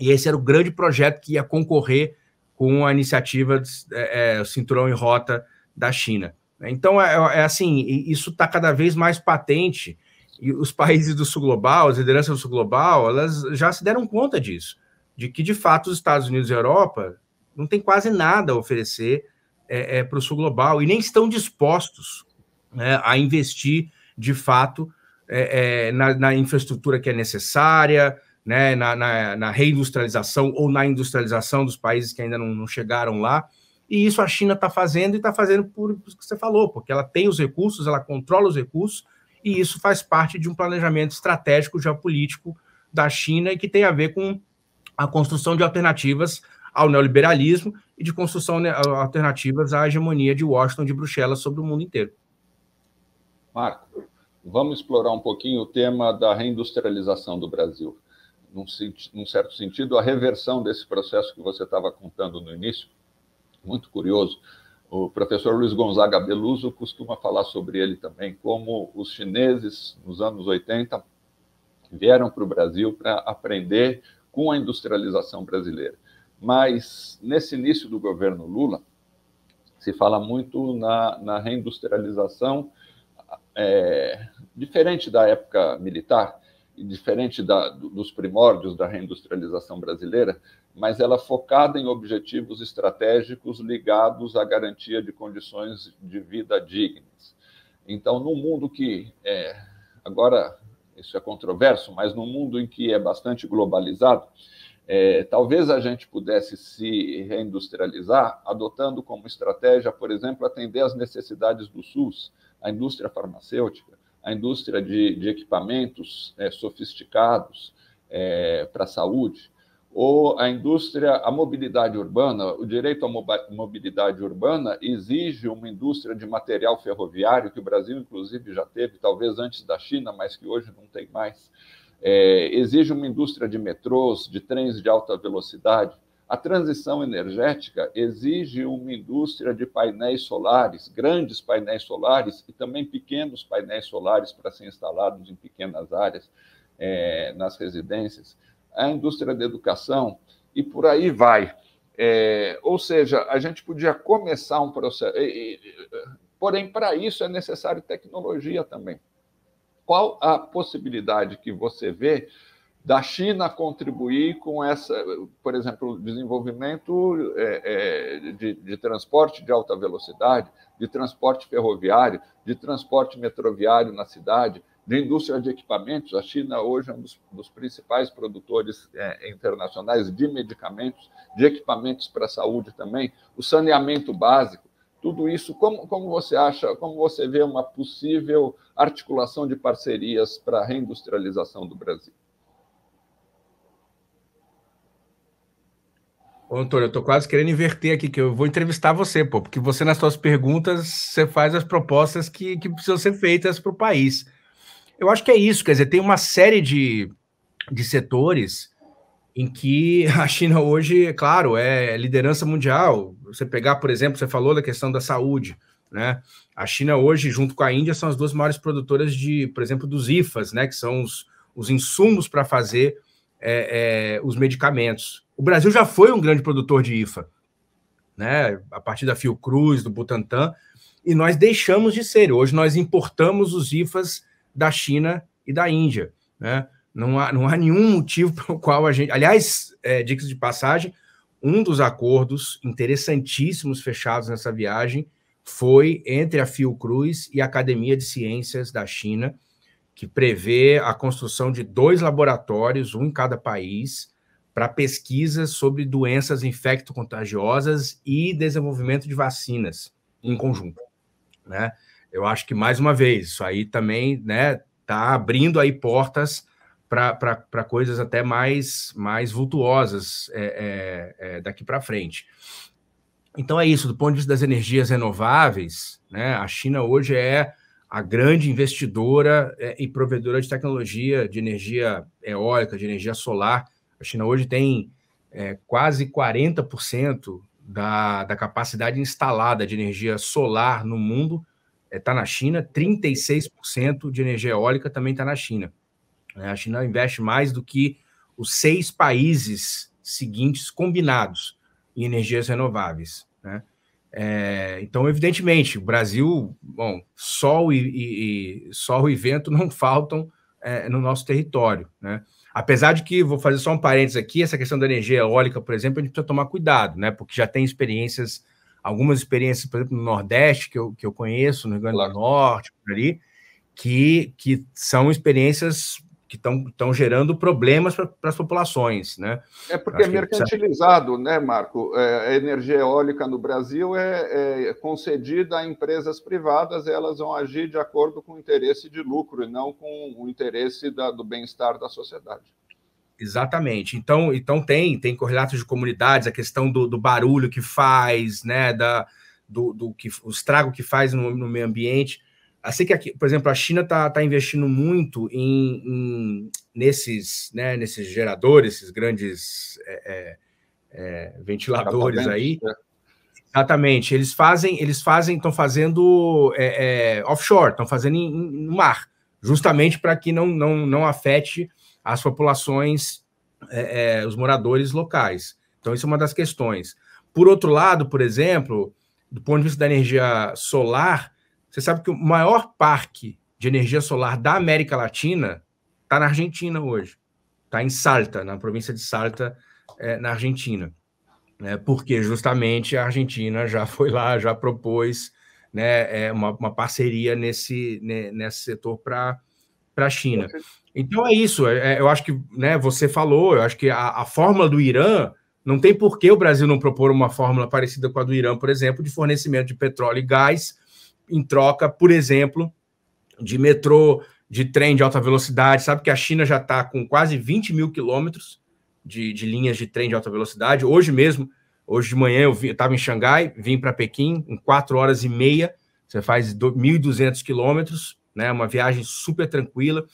E esse era o grande projeto que ia concorrer com a iniciativa é, é Cinturão e Rota da China. Então, é, é assim, isso está cada vez mais patente. E os países do sul global, as lideranças do sul global, elas já se deram conta disso, de que, de fato, os Estados Unidos e a Europa não têm quase nada a oferecer é, é, para o sul global e nem estão dispostos né, a investir, de fato, é, é, na, na infraestrutura que é necessária, né, na, na, na, reindustrialização ou na industrialização dos países que ainda não, não chegaram lá. E isso a China está fazendo e está fazendo por isso que você falou, porque ela tem os recursos, ela controla os recursos, e isso faz parte de um planejamento estratégico geopolítico da China e que tem a ver com a construção de alternativas ao neoliberalismo e de construção de né, alternativas à hegemonia de Washington, de Bruxelas sobre o mundo inteiro. Marco, vamos explorar um pouquinho o tema da reindustrialização do Brasil. Num, num certo sentido, a reversão desse processo que você estava contando no início, muito curioso. O professor Luiz Gonzaga Beluso costuma falar sobre ele também, como os chineses, nos anos 80, vieram para o Brasil para aprender com a industrialização brasileira. Mas, nesse início do governo Lula, se fala muito na, na reindustrialização, é, diferente da época militar, diferente da, dos primórdios da reindustrialização brasileira, mas ela é focada em objetivos estratégicos ligados à garantia de condições de vida dignas. Então, num mundo que é, agora isso é controverso, mas num mundo em que é bastante globalizado, é, talvez a gente pudesse se reindustrializar adotando como estratégia, por exemplo, atender às necessidades do SUS, a indústria farmacêutica, a indústria de, de equipamentos é, sofisticados é, para a saúde, ou a indústria, a mobilidade urbana, o direito à mobilidade urbana exige uma indústria de material ferroviário, que o Brasil, inclusive, já teve, talvez antes da China, mas que hoje não tem mais. É, exige uma indústria de metrôs, de trens de alta velocidade. A transição energética exige uma indústria de painéis solares, grandes painéis solares e também pequenos painéis solares para serem instalados em pequenas áreas é, nas residências, a indústria da educação e por aí vai. É, ou seja, a gente podia começar um processo. E, e, porém, para isso é necessário tecnologia também. Qual a possibilidade que você vê da China contribuir com essa, por exemplo, desenvolvimento é, é, de, de, transporte de alta velocidade, de transporte ferroviário, de transporte metroviário na cidade, de indústria de equipamentos. A China hoje é um dos, dos principais produtores é, internacionais de medicamentos, de equipamentos para a saúde também, o saneamento básico. Tudo isso, como, como você acha, como você vê uma possível articulação de parcerias para a reindustrialização do Brasil? Ô, Antônio, eu tô quase querendo inverter aqui, que eu vou entrevistar você, pô, porque você, nas suas perguntas, você faz as propostas que, que precisam ser feitas para o país. Eu acho que é isso, quer dizer, tem uma série de, de setores em que a China hoje, é claro, é liderança mundial. Você pegar, por exemplo, você falou da questão da saúde, né? A China hoje, junto com a Índia, são as duas maiores produtoras de, por exemplo, dos IFAs, né? Que são os, os insumos para fazer é, é, os medicamentos o Brasil já foi um grande produtor de IFA, né? A partir da Fiocruz, do Butantan, e nós deixamos de ser. Hoje nós importamos os IFAs da China e da Índia, né? Não há, não há nenhum motivo pelo qual a gente. Aliás, é, dicas de passagem, um dos acordos interessantíssimos fechados nessa viagem foi entre a Fiocruz e a Academia de Ciências da China, que prevê a construção de dois laboratórios, um em cada país, para pesquisas sobre doenças infecto-contagiosas e desenvolvimento de vacinas em conjunto, né? Eu acho que mais uma vez isso aí também, né, tá abrindo aí portas para coisas até mais mais vultuosas é, é, é, daqui para frente. Então é isso. Do ponto de vista das energias renováveis, né, a China hoje é a grande investidora é, e provedora de tecnologia de energia eólica, de energia solar a China hoje tem é, quase 40% da, da capacidade instalada de energia solar no mundo está é, tá na China, 36% de energia eólica também está na China. Né? a China investe mais do que os seis países seguintes combinados em energias renováveis. Né? É, então, evidentemente, o Brasil, bom, sol e, e, e sol e vento não faltam é, no nosso território, né? Apesar de que, vou fazer só um parênteses aqui, essa questão da energia eólica, por exemplo, a gente precisa tomar cuidado, né? Porque já tem experiências, algumas experiências, por exemplo, no Nordeste, que eu, que eu conheço, no Rio Grande do Norte, por ali, que, que são experiências que estão gerando problemas para as populações. Né? É porque é mercantilizado, precisa... né, Marco? É, a energia eólica no Brasil é, é, concedida a empresas privadas, elas vão agir de acordo com o interesse de lucro e não com o interesse da, do bem-estar da sociedade. Exatamente. Então, então tem tem correlatos de comunidades, a questão do, do barulho que faz, né, da, do, do que o estrago que faz no, no meio ambiente. Assim que, aqui, por exemplo, a China está tá investindo muito em, em, nesses, né, nesses geradores, esses grandes é, é, é ventiladores aí. Né? Exatamente. Eles fazem, eles fazem, estão fazendo é, é, offshore, estão fazendo em, em, no mar, justamente para que não, não, não afete as populações, os moradores locais. Então, isso é uma das questões. Por outro lado, por exemplo, do ponto de vista da energia solar, você sabe que o maior parque de energia solar da América Latina está na Argentina hoje. Está em Salta, na província de Salta, é, na Argentina. Né? Porque justamente a Argentina já foi lá, já propôs né, é, uma, uma, parceria nesse, né, nesse setor para a China. Então é isso. É, é, eu acho que né, você falou, eu acho que a, a fórmula do Irã. Não tem por que o Brasil não propor uma fórmula parecida com a do Irã, por exemplo, de fornecimento de petróleo e gás em troca, por exemplo, de metrô, de trem de alta velocidade. Sabe que a China já está com quase 20 mil quilômetros de, de, linhas de trem de alta velocidade. Hoje mesmo, hoje de manhã, eu estava em Xangai, vim para Pequim em 4 horas e meia. Você faz 1.200 quilômetros, né? Uma viagem super tranquila.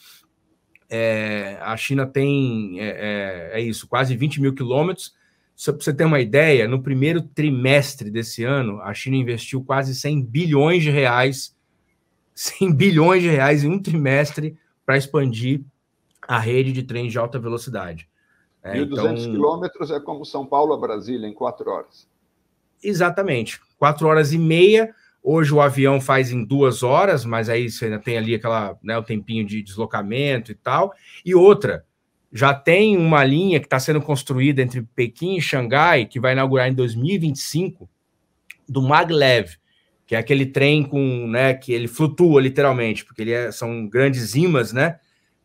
É, a China tem, é, é, é isso, quase 20 mil quilômetros. Só para você ter uma ideia, no primeiro trimestre desse ano, a China investiu quase 100 bilhões de reais, 100 bilhões de reais em um trimestre para expandir a rede de trens de alta velocidade. É, 1.200 então... quilômetros é como São Paulo a Brasília, em quatro horas. Exatamente, quatro horas e meia. Hoje o avião faz em duas horas, mas aí você ainda tem ali aquela, né, o tempinho de deslocamento e tal. E outra, já tem uma linha que está sendo construída entre Pequim e Xangai, que vai inaugurar em 2025, do Maglev, que é aquele trem com, né, que ele flutua literalmente, porque ele é, são grandes imãs, né?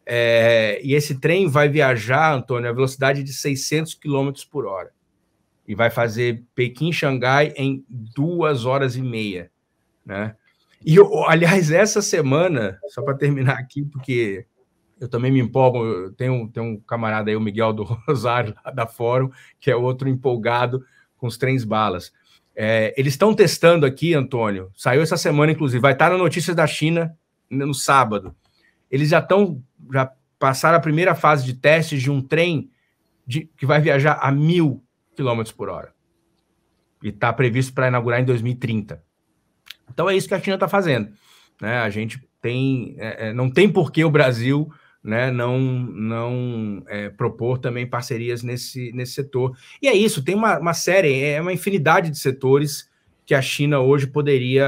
É, e esse trem vai viajar, Antônio, a velocidade de 600 km por hora. E vai fazer Pequim-Xangai em duas horas e meia, né? E, aliás, essa semana, só para terminar aqui, porque eu também me empolgo. Tem tem um camarada aí, o Miguel do Rosário, da Fórum, que é outro empolgado com os trens balas. É, eles estão testando aqui, Antônio. Saiu essa semana, inclusive. Vai estar na Notícias da China no sábado. Eles já estão. Já passaram a primeira fase de testes de um trem de, que vai viajar a mil quilômetros por hora. E está previsto para inaugurar em 2030. Então é isso que a China está fazendo. Né? A gente tem. É, é, não tem por que o Brasil né, não não é, propor também parcerias nesse, nesse setor. E é isso, tem uma, uma série, é uma infinidade de setores que a China hoje poderia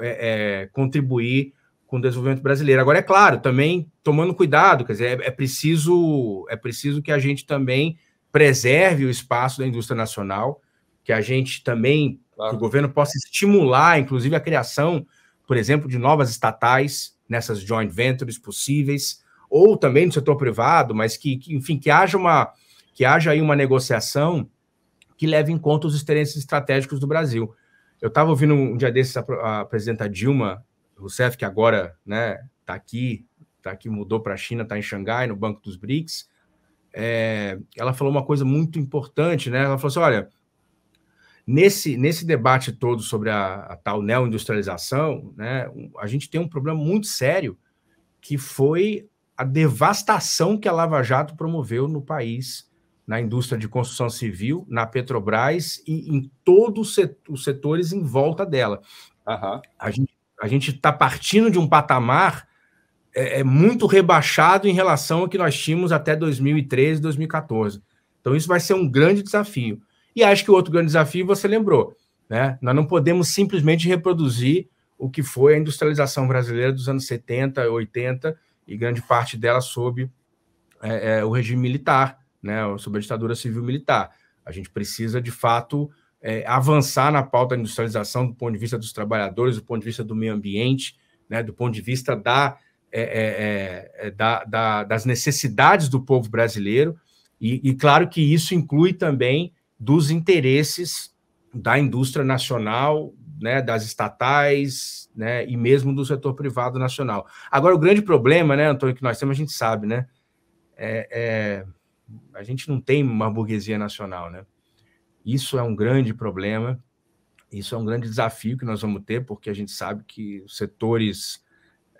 é, é, contribuir com o desenvolvimento brasileiro. Agora, é claro, também tomando cuidado, quer dizer, é, é preciso, é preciso que a gente também preserve o espaço da indústria nacional, que a gente também, claro. que o governo possa estimular, inclusive, a criação, por exemplo, de novas estatais nessas joint ventures possíveis, ou também no setor privado, mas que, que enfim, que haja uma que haja aí uma negociação que leve em conta os interesses estratégicos do Brasil. Eu estava ouvindo um dia desses a, a, presidenta Dilma Rousseff, que agora né, está aqui, está aqui, mudou para a China, está em Xangai, no Banco dos BRICS. É, ela falou uma coisa muito importante, né? Ela falou assim: olha, nesse, nesse debate todo sobre a, a tal neoindustrialização, né, a gente tem um problema muito sério que foi a devastação que a Lava Jato promoveu no país, na indústria de construção civil, na Petrobras e em todos os setores em volta dela. Uhum. A gente está partindo de um patamar é, é, muito rebaixado em relação ao que nós tínhamos até 2013, 2014. Então, isso vai ser um grande desafio. E acho que o outro grande desafio você lembrou. Né? Nós não podemos simplesmente reproduzir o que foi a industrialização brasileira dos anos 70, 80, e grande parte dela sob é, é, o regime militar, né, sob a ditadura civil-militar. A gente precisa, de fato, é, avançar na pauta da industrialização do ponto de vista dos trabalhadores, do ponto de vista do meio ambiente, né, do ponto de vista da, é, é, é, da, da, das necessidades do povo brasileiro, e, e claro que isso inclui também dos interesses da indústria nacional, né, das estatais né, e mesmo do setor privado nacional. Agora, o grande problema, né, Antônio, que nós temos, a gente sabe, né? É, é, a gente não tem uma burguesia nacional, né? Isso é um grande problema, isso é um grande desafio que nós vamos ter, porque a gente sabe que os setores,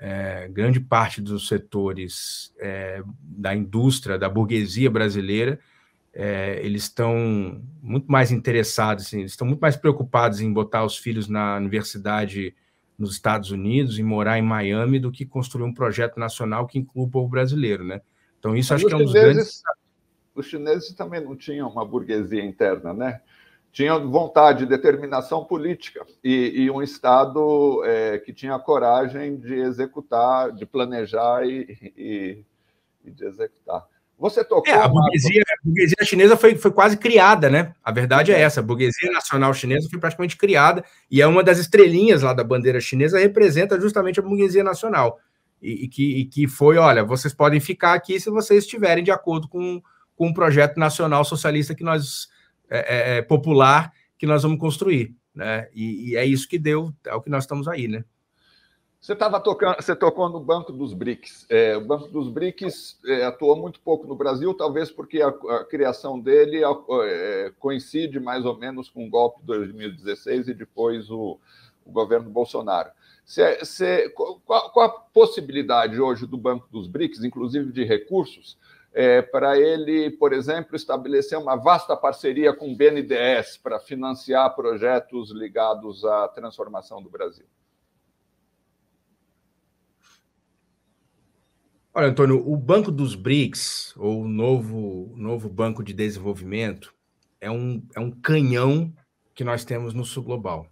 é, grande parte dos setores é, da indústria, da burguesia brasileira, é, eles estão muito mais interessados, assim, estão muito mais preocupados em botar os filhos na universidade nos Estados Unidos e morar em Miami do que construir um projeto nacional que inclua o povo brasileiro, né? Então isso Mas acho que é um dos chineses, grandes. Os chineses também não tinham uma burguesia interna, né? Tinham vontade, determinação política e, e um Estado é, que tinha coragem de executar, de planejar e, e, e de executar. Você tocou. É, a, burguesia, a, burguesia, chinesa foi, foi quase criada, né? A verdade é essa. A burguesia nacional chinesa foi praticamente criada e é uma das estrelinhas lá da bandeira chinesa, representa justamente a burguesia nacional. E, e que, e que foi: olha, vocês podem ficar aqui se vocês estiverem de acordo com, com o projeto nacional socialista que nós. É, é, é popular que nós vamos construir. Né? E, e é isso que deu, é o que nós estamos aí, né? Você estava tocando, você tocou no Banco dos BRICS. É, o Banco dos BRICS é, atuou muito pouco no Brasil, talvez porque a, a criação dele é, coincide mais ou menos com o golpe de 2016 e depois o, o governo Bolsonaro. Cê, cê, qual, qual, a possibilidade hoje do Banco dos BRICS, inclusive de recursos, é, para ele, por exemplo, estabelecer uma vasta parceria com o BNDES para financiar projetos ligados à transformação do Brasil? Olha, Antônio, o Banco dos BRICS, ou o novo, novo Banco de Desenvolvimento, é um, é um canhão que nós temos no sul global.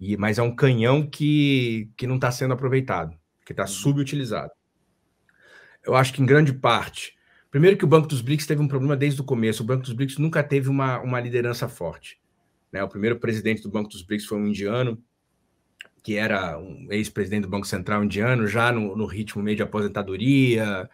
E, mas é um canhão que, que não está sendo aproveitado, que está uhum. subutilizado. Eu acho que em grande parte. Primeiro que o Banco dos BRICS teve um problema desde o começo. O Banco dos BRICS nunca teve uma, uma liderança forte. Né? O primeiro presidente do Banco dos BRICS foi um indiano, que era um ex-presidente do Banco Central indiano, já no, no, ritmo meio de aposentadoria,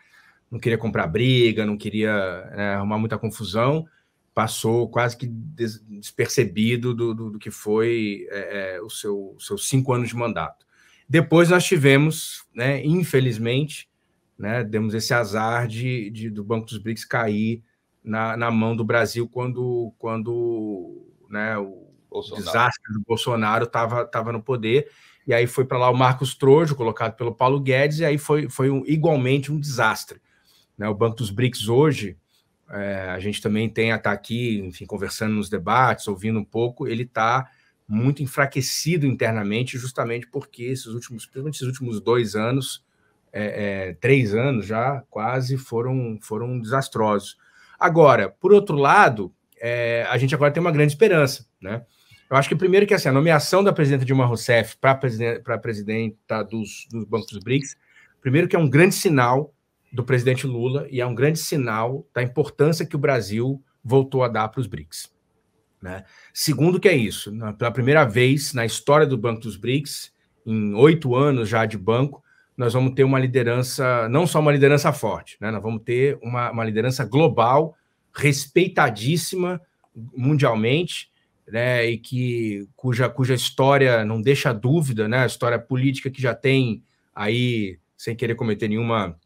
não queria comprar briga, não queria né, arrumar muita confusão, passou quase que des despercebido do, do, do, que foi é, é seu, seus cinco anos de mandato. Depois nós tivemos, né, infelizmente, né, demos esse azar de, de, do Banco dos BRICS cair na, na mão do Brasil quando, quando né, o, Bolsonaro. desastre do Bolsonaro estava tava no poder. E aí foi para lá o Marcos Trojo, colocado pelo Paulo Guedes, e aí foi, foi um, igualmente um desastre. Né? O Banco dos BRICS hoje, é, a gente também tem a tá estar aqui, enfim, conversando nos debates, ouvindo um pouco, ele está muito enfraquecido internamente, justamente porque esses últimos, principalmente esses últimos dois anos, é, é, três anos já quase, foram, foram desastrosos. Agora, por outro lado, é, a gente agora tem uma grande esperança, né? Eu acho que primeiro que assim, a nomeação da presidenta Dilma Rousseff para presidente, presidenta dos, dos bancos dos BRICS, primeiro que é um grande sinal do presidente Lula e é um grande sinal da importância que o Brasil voltou a dar para os BRICS. Né? Segundo que é isso, na, pela primeira vez na história do Banco dos BRICS, em oito anos já de banco, nós vamos ter uma liderança, não só uma liderança forte, né? nós vamos ter uma, uma liderança global, respeitadíssima mundialmente, né, e que cuja, cuja história não deixa dúvida, né, a história política que já tem aí, sem querer cometer nenhuma,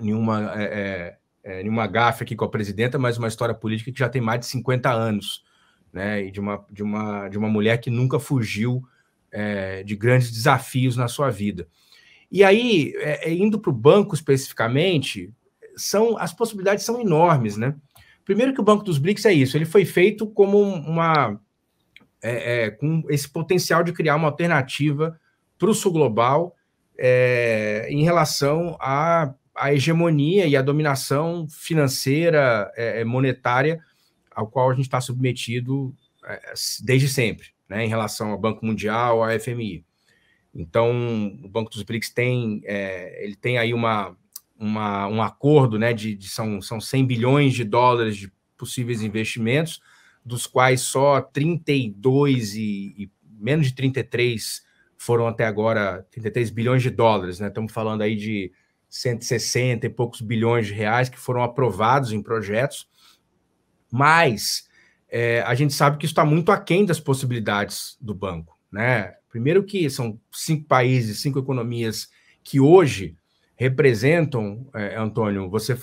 nenhuma, é, é, é nenhuma gafe aqui com a presidenta, mas uma história política que já tem mais de 50 anos, né, e de uma, de uma, de uma mulher que nunca fugiu é, de grandes desafios na sua vida. E aí, é, é, indo para o banco especificamente, são as possibilidades são enormes, né? Primeiro que o Banco dos BRICS é isso, ele foi feito como uma é, é, com esse potencial de criar uma alternativa para o sul global é, em relação à, à, hegemonia e à dominação financeira é, é, monetária ao qual a gente está submetido é, desde sempre, né, em relação ao Banco Mundial, à FMI. Então, o Banco dos BRICS tem, ele tem aí uma, uma um acordo né, de, de são, são 100 bilhões de dólares de possíveis investimentos, dos quais só 32 e, e menos de 33 foram até agora 33 bilhões de dólares, né? Estamos falando aí de 160 e poucos bilhões de reais que foram aprovados em projetos, mas é, a gente sabe que isso está muito aquém das possibilidades do banco, né? Primeiro que são cinco países, cinco economias que hoje representam, é, Antônio, você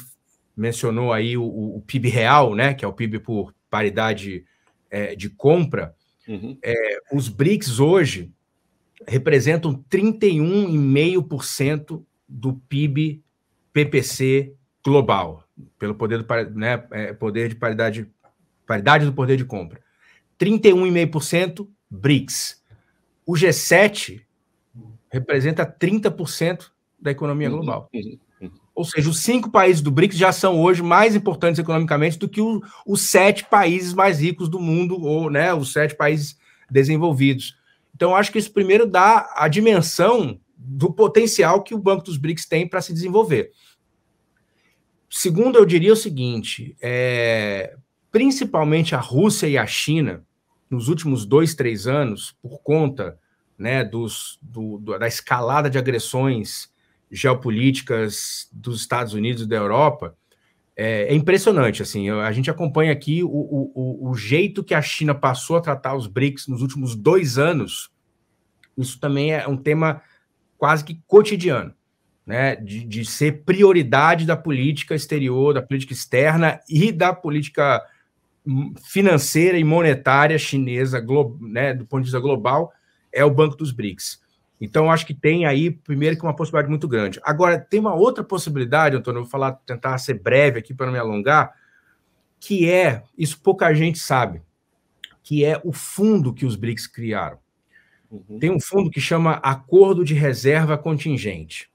mencionou aí o, o, PIB real, né? Que é o PIB por paridade é, de compra, uhum. é, os BRICS hoje representam 31,5% do PIB PPC global, pelo poder, do, né, é, poder de paridade, paridade do poder de compra. 31,5% BRICS. O G7 representa 30% da economia uhum. global. Uhum. Ou seja, os cinco países do BRICS já são hoje mais importantes economicamente do que o, os sete países mais ricos do mundo, ou né, os sete países desenvolvidos. Então, acho que isso primeiro dá a dimensão do potencial que o Banco dos BRICS tem para se desenvolver. Segundo, eu diria o seguinte: é, principalmente a Rússia e a China, nos últimos dois, três anos, por conta né, dos, do, do, da escalada de agressões geopolíticas dos Estados Unidos e da Europa, é, é impressionante, assim, a gente acompanha aqui o, o, o, jeito que a China passou a tratar os BRICS nos últimos dois anos, isso também é um tema quase que cotidiano, né, de, de ser prioridade da política exterior, da política externa e da política hum, financeira e monetária chinesa, né, do ponto de vista global, é o Banco dos BRICS. Então, acho que tem aí, primeiro, que uma possibilidade muito grande. Agora, tem uma outra possibilidade, Antônio, eu vou falar, tentar ser breve aqui para não me alongar, que é, isso pouca gente sabe, que é o fundo que os BRICS criaram. Uhum. Tem um fundo que chama Acordo de Reserva Contingente.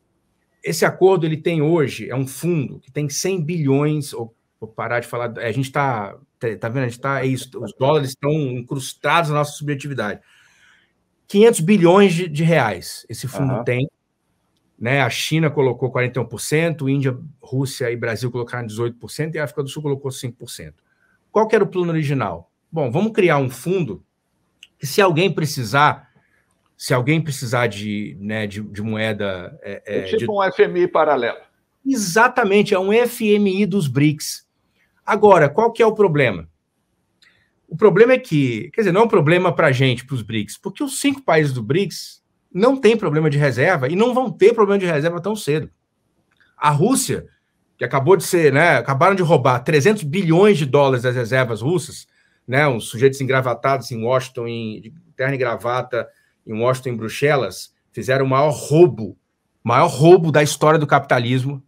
Esse acordo ele tem hoje, é um fundo que tem 100 bilhões, ou vou parar de falar, é, a gente está, tá vendo, a gente está, é os dólares estão incrustados na nossa subjetividade. 500 bilhões de, de reais esse fundo uhum. tem. Né? A China colocou 41%, Índia, Rússia e Brasil colocaram 18% e a África do Sul colocou 5%. Qual que era o plano original? Bom, vamos criar um fundo que se alguém precisar, se alguém precisar de, né, de, de moeda... É, é, é tipo de... um FMI paralelo. Exatamente, é um FMI dos BRICS. Agora, qual que é o problema? O problema é que, quer dizer, não é um problema para a gente, para os BRICS, porque os cinco países do BRICS não têm problema de reserva e não vão ter problema de reserva tão cedo. A Rússia, que acabou de ser, né, acabaram de roubar 300 bilhões de dólares das reservas russas, né, uns sujeitos engravatados em Washington, em terno e gravata, em Washington, em Bruxelas, fizeram o maior roubo, maior roubo da história do capitalismo,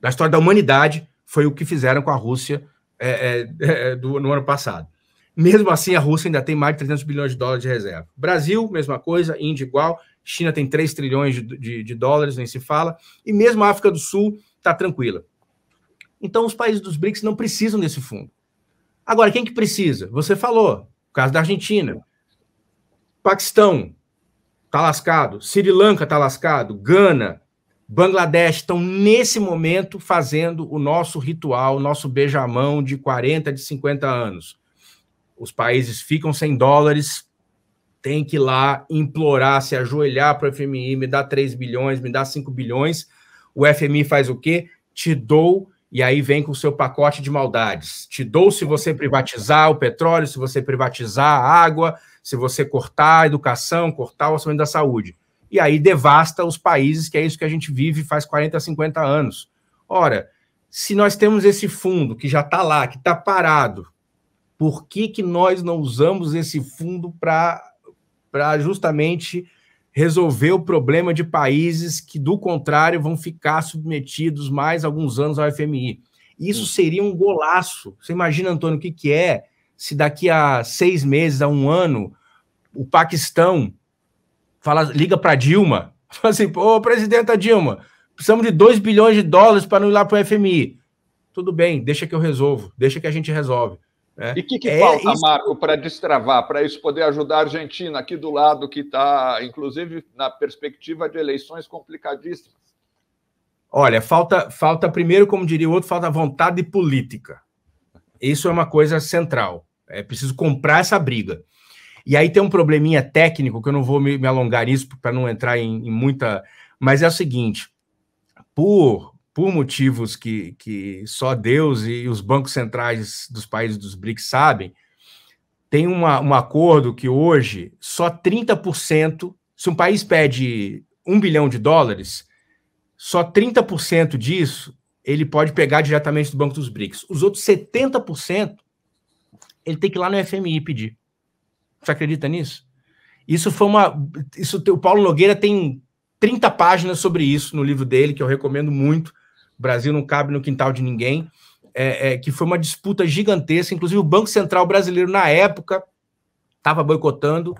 da história da humanidade, foi o que fizeram com a Rússia é, é, é do, no ano passado. Mesmo assim, a Rússia ainda tem mais de 300 bilhões de dólares de reserva. Brasil, mesma coisa, Índia igual, China tem 3 trilhões de, de, de dólares, nem se fala, e mesmo a África do Sul está tranquila. Então, os países dos BRICS não precisam desse fundo. Agora, quem que precisa? Você falou, o caso da Argentina. Paquistão está lascado, Sri Lanka está lascado, Gana, Bangladesh estão nesse momento fazendo o nosso ritual, o nosso beijamão de 40, de 50 anos os países ficam sem dólares, tem que ir lá implorar, se ajoelhar para o FMI, me dá 3 bilhões, me dá 5 bilhões. O FMI faz o quê? Te dou, e aí vem com o seu pacote de maldades. Te dou se você privatizar o petróleo, se você privatizar a água, se você cortar a educação, cortar o orçamento da saúde. E aí devasta os países, que é isso que a gente vive faz 40, 50 anos. Ora, se nós temos esse fundo que já está lá, que está parado, por que, que nós não usamos esse fundo para justamente resolver o problema de países que, do contrário, vão ficar submetidos mais alguns anos ao FMI? Isso hum. seria um golaço. Você imagina, Antônio, o que, que é se daqui a seis meses, a um ano, o Paquistão fala, liga para a Dilma, fala assim, ô presidenta Dilma, precisamos de 2 bilhões de dólares para não ir lá para o FMI. Tudo bem, deixa que eu resolvo, deixa que a gente resolve. É. E o que, que é falta, isso... Marco, para destravar, para isso poder ajudar a Argentina aqui do lado, que está, inclusive, na perspectiva de eleições complicadíssimas? Olha, falta, falta primeiro, como diria o outro, falta vontade política. Isso é uma coisa central. É preciso comprar essa briga. E aí tem um probleminha técnico, que eu não vou me, me alongar nisso para não entrar em, em muita. Mas é o seguinte: por por motivos que, que só Deus e os bancos centrais dos países dos BRICS sabem, tem uma, um acordo que hoje só 30%, se um país pede um bilhão de dólares, só 30% disso ele pode pegar diretamente do Banco dos BRICS. Os outros 70%, ele tem que ir lá no FMI pedir. Você acredita nisso? Isso foi uma. Isso, o Paulo Nogueira tem 30 páginas sobre isso no livro dele, que eu recomendo muito. Brasil não cabe no quintal de ninguém, é, é, que foi uma disputa gigantesca. Inclusive, o Banco Central brasileiro, na época, estava boicotando,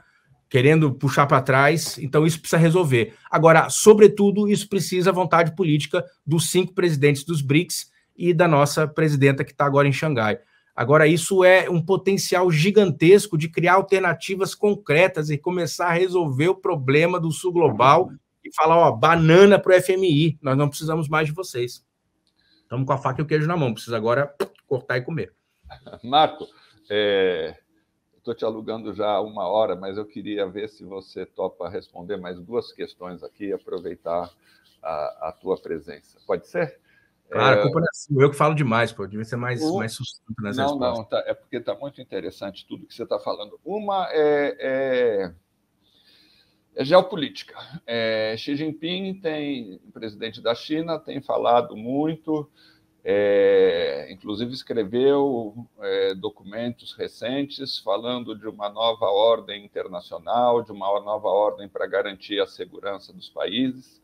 querendo puxar para trás. Então, isso precisa resolver. Agora, sobretudo, isso precisa vontade política dos cinco presidentes dos BRICS e da nossa presidenta que está agora em Xangai. Agora, isso é um potencial gigantesco de criar alternativas concretas e começar a resolver o problema do sul global e falar, ó, banana para o FMI, nós não precisamos mais de vocês. Estamos com a faca e o queijo na mão, precisa agora cortar e comer. Marco, é, estou te alugando já uma hora, mas eu queria ver se você topa responder mais duas questões aqui e aproveitar a, a, tua presença. Pode ser? Claro, é... assim, eu que falo demais, pô. Devia ser mais, o... mais sucinto nas Não, respostas. não, tá, é porque está muito interessante tudo que você está falando. Uma é, é, é geopolítica. É, Xi Jinping tem, presidente da China, tem falado muito, é, inclusive escreveu é, documentos recentes falando de uma nova ordem internacional, de uma nova ordem para garantir a segurança dos países.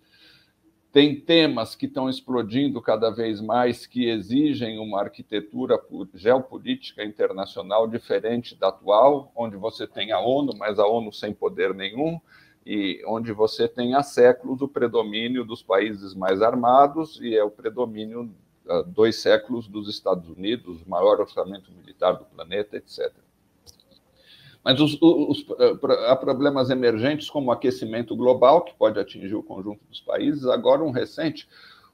Tem temas que estão explodindo cada vez mais que exigem uma arquitetura geopolítica internacional diferente da atual, onde você tem a ONU, mas a ONU sem poder nenhum e onde você tem há séculos o predomínio dos países mais armados e é o predomínio há ah, dois séculos dos Estados Unidos, maior orçamento militar do planeta, etc. Mas os, os, ah, há problemas emergentes como o aquecimento global, que pode atingir o conjunto dos países. Agora, um recente,